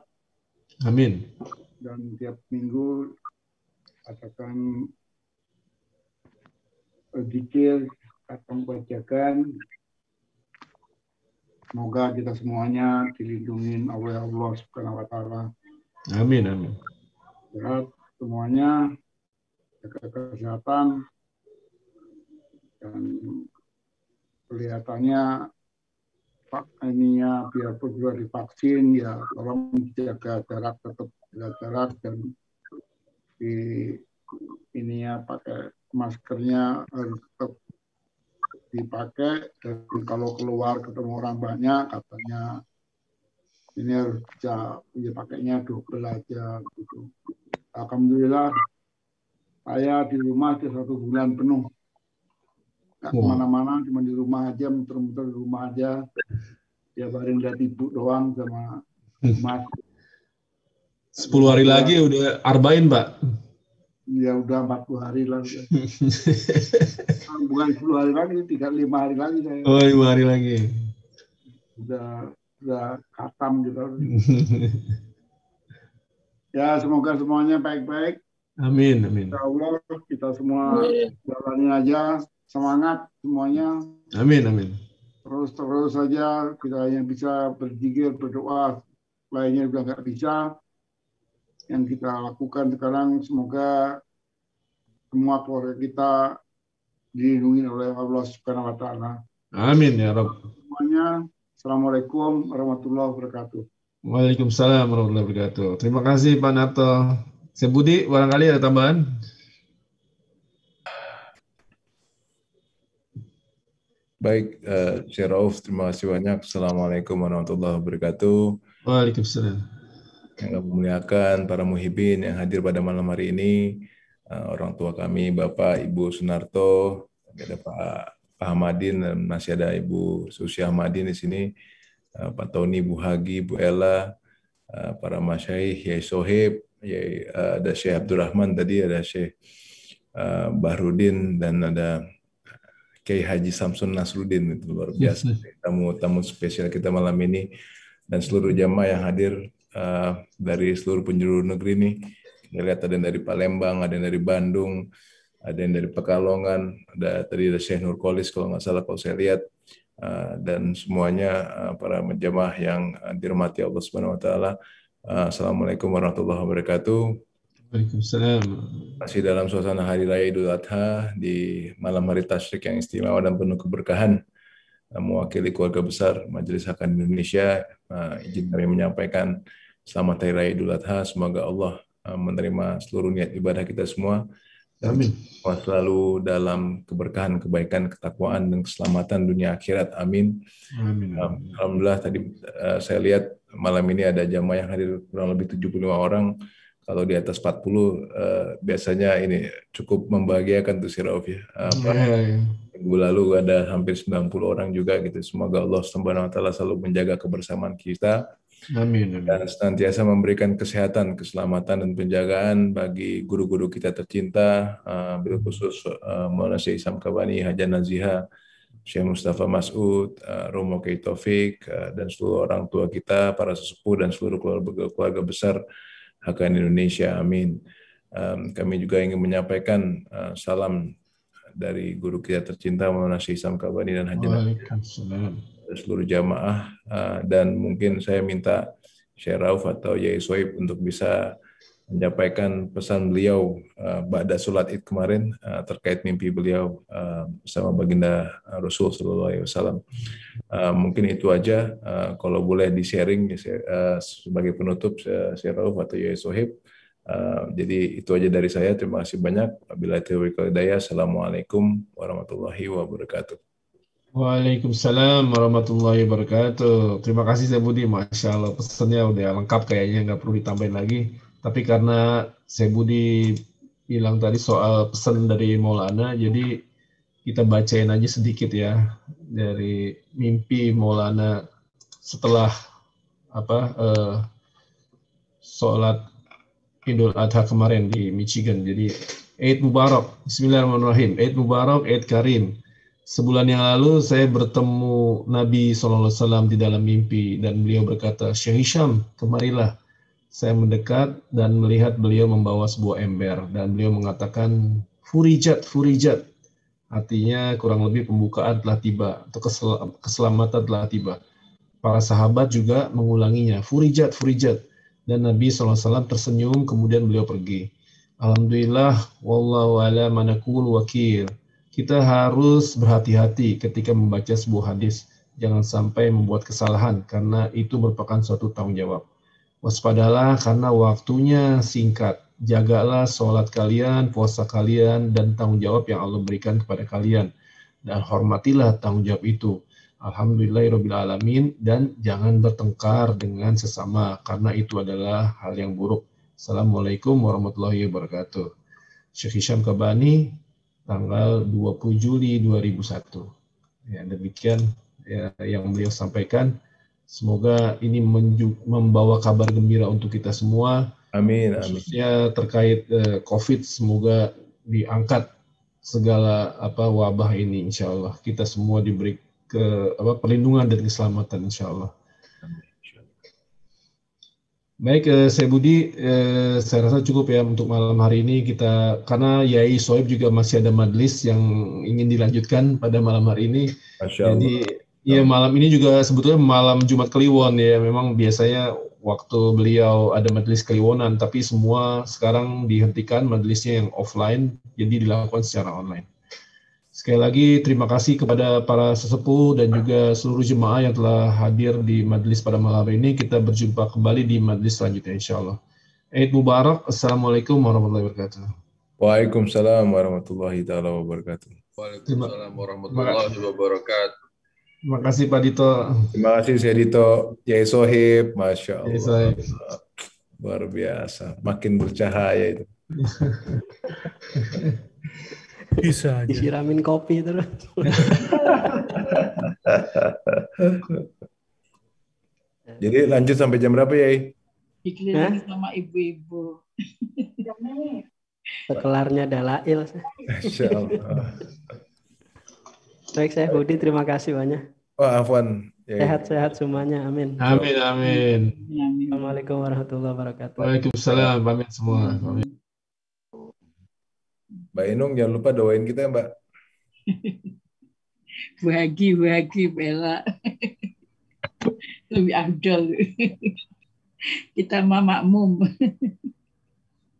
Amin. Dan tiap minggu katakan dikir atau bacakan Semoga kita semuanya dilindungi oleh Allah Subhanahu wa taala. Amin amin. Sehat semuanya, jaga kesehatan dan kelihatannya pak ini ya biarpun juga divaksin ya tolong jaga jarak tetap jaga jarak dan di ininya pakai maskernya harus tetap dipakai dan kalau keluar ketemu orang banyak katanya ini harus bisa ya pakainya double aja gitu. Alhamdulillah saya di rumah di satu bulan penuh nggak wow. kemana-mana cuma di rumah aja muter-muter di rumah aja ya baru lihat ibu doang sama hmm. mas sepuluh hari lagi udah arbain pak ya udah 40 hari lagi. Bukan 10 hari lagi, tiga lima hari lagi saya. Oh, lima hari lagi. Udah udah katam gitu. [LAUGHS] ya, semoga semuanya baik-baik. Amin, amin. Insya Allah kita semua jalani aja semangat semuanya. Amin, amin. Terus terus saja kita hanya bisa berjigir berdoa lainnya juga nggak bisa yang kita lakukan sekarang semoga semua keluarga kita dilindungi oleh Allah Subhanahu wa taala. Amin ya Rabb. Semuanya Assalamualaikum warahmatullahi wabarakatuh. Waalaikumsalam warahmatullahi wabarakatuh. Terima kasih Pak Nato. Saya Budi, barangkali ada tambahan? Baik, uh, eh, Syaraf, terima kasih banyak. Assalamualaikum warahmatullahi wabarakatuh. Waalaikumsalam yang Kami muliakan para muhibin yang hadir pada malam hari ini, eh, orang tua kami, Bapak Ibu Sunarto, ada Pak, Ahmadin Hamadin, dan masih ada Ibu Susi Ahmadin di sini, eh, Pak Tony, Bu Hagi, Bu Ella, eh, para masyaih, Yai Sohib, Yai, ada Syekh Abdurrahman tadi, ada Syekh Bahrudin, dan ada Kiai Haji Samsun Nasrudin itu luar biasa tamu-tamu spesial kita malam ini dan seluruh jamaah yang hadir uh, dari seluruh penjuru negeri nih. Kita lihat ada yang dari Palembang, ada yang dari Bandung, ada yang dari Pekalongan, ada tadi ada Syekh Kolis kalau nggak salah kalau saya lihat uh, dan semuanya uh, para jemaah yang dirahmati Allah Subhanahu wa taala. Assalamualaikum warahmatullahi wabarakatuh. Waalaikumsalam. Masih dalam suasana Hari Raya Idul Adha di malam hari tasyrik yang istimewa dan penuh keberkahan. Mewakili keluarga besar Majelis Hakim Indonesia, uh, izin kami menyampaikan Selamat Hari Raya Idul Adha. Semoga Allah eh, menerima seluruh niat ibadah kita semua. Amin. Selalu dalam keberkahan, kebaikan, ketakwaan, dan keselamatan dunia akhirat. Amin. Amin. Eh, Alhamdulillah tadi eh, saya lihat malam ini ada jamaah yang hadir kurang lebih 75 orang. Kalau di atas 40 puluh biasanya ini cukup membahagiakan tuh si Rauf ya. Apa, Ya, ya. Minggu lalu ada hampir 90 orang juga gitu. Semoga Allah Subhanahu selalu menjaga kebersamaan kita Amin, amin. Dan senantiasa memberikan kesehatan, keselamatan, dan penjagaan bagi guru-guru kita tercinta, uh, khusus uh, Maulana Syekh Isam Kabani, Naziha, Syekh Mustafa Mas'ud, uh, Romo Kei Taufik, uh, dan seluruh orang tua kita, para sesepuh, dan seluruh keluarga, keluarga besar HKN Indonesia. Amin. Um, kami juga ingin menyampaikan uh, salam dari guru kita tercinta Maulana Syekh Isam Kabani dan Haji Waalaikumsalam seluruh jamaah eh, dan mungkin saya minta Syekh Rauf atau Yai Soib untuk bisa menyampaikan pesan beliau pada eh, sholat id kemarin eh, terkait mimpi beliau bersama baginda Rasul Sallallahu Alaihi Wasallam. mungkin itu aja kalau boleh di sharing ya, sebagai penutup Syekh Rauf atau Yai Soib. Uh, jadi itu aja dari saya. Terima kasih banyak. Bila teori Assalamualaikum warahmatullahi wabarakatuh. Waalaikumsalam warahmatullahi wabarakatuh. Terima kasih saya Budi, masya Allah pesannya udah lengkap kayaknya nggak perlu ditambahin lagi. Tapi karena saya Budi bilang tadi soal pesan dari Maulana, jadi kita bacain aja sedikit ya dari mimpi Maulana setelah apa eh, sholat Idul Adha kemarin di Michigan. Jadi Eid Mubarak, Bismillahirrahmanirrahim. Eid Mubarak, Eid Karim sebulan yang lalu saya bertemu Nabi SAW di dalam mimpi dan beliau berkata, Syekh Hisham, kemarilah. Saya mendekat dan melihat beliau membawa sebuah ember dan beliau mengatakan, Furijat, Furijat. Artinya kurang lebih pembukaan telah tiba atau keselamatan telah tiba. Para sahabat juga mengulanginya, Furijat, Furijat. Dan Nabi SAW tersenyum kemudian beliau pergi. Alhamdulillah, wallahu ala manakul wakil kita harus berhati-hati ketika membaca sebuah hadis. Jangan sampai membuat kesalahan karena itu merupakan suatu tanggung jawab. Waspadalah karena waktunya singkat. Jagalah sholat kalian, puasa kalian, dan tanggung jawab yang Allah berikan kepada kalian. Dan hormatilah tanggung jawab itu. alamin Dan jangan bertengkar dengan sesama karena itu adalah hal yang buruk. Assalamualaikum warahmatullahi wabarakatuh. Syekh Hisham Kabani, tanggal 20 Juli 2001. Ya, demikian ya, yang beliau sampaikan. Semoga ini membawa kabar gembira untuk kita semua. Amin. Khususnya amin. terkait uh, COVID, semoga diangkat segala apa wabah ini, insya Allah kita semua diberi ke apa perlindungan dan keselamatan, insya Allah. Baik, eh, saya Budi, eh, saya rasa cukup ya untuk malam hari ini kita karena Yai Soib juga masih ada madlis yang ingin dilanjutkan pada malam hari ini. Jadi ya malam ini juga sebetulnya malam Jumat Kliwon ya memang biasanya waktu beliau ada majelis Kliwonan tapi semua sekarang dihentikan majelisnya yang offline jadi dilakukan secara online. Sekali lagi terima kasih kepada para sesepuh dan juga seluruh jemaah yang telah hadir di majelis pada malam ini. Kita berjumpa kembali di majelis selanjutnya insya Allah. Eid Mubarak. Assalamualaikum warahmatullahi wabarakatuh. Waalaikumsalam warahmatullahi taala wabarakatuh. Waalaikumsalam warahmatullahi wabarakatuh. Terima kasih Pak Dito. Terima kasih saya Dito. Ya Sohib, Masya Allah. Yai Sohib. Luar biasa, makin bercahaya itu. [LAUGHS] Bisa aja. Disiramin kopi terus. [LAUGHS] Jadi lanjut sampai jam berapa ya? Dikelilingi sama ibu-ibu. [LAUGHS] Sekelarnya dalail. Masya Allah. Baik, saya Budi. Terima kasih banyak. Oh, Afwan. Sehat-sehat semuanya. Amin. Amin, amin. Assalamualaikum warahmatullahi wabarakatuh. Waalaikumsalam. Amin semua. Amin. Mbak Enung jangan lupa doain kita ya Mbak. [LAUGHS] bagi bagi Bella. [LAUGHS] Lebih abdul. [LAUGHS] kita mamak mum.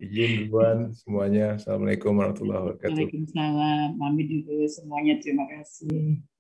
Izin duluan semuanya. Assalamualaikum warahmatullahi wabarakatuh. Waalaikumsalam. Mami dulu semuanya. Terima kasih.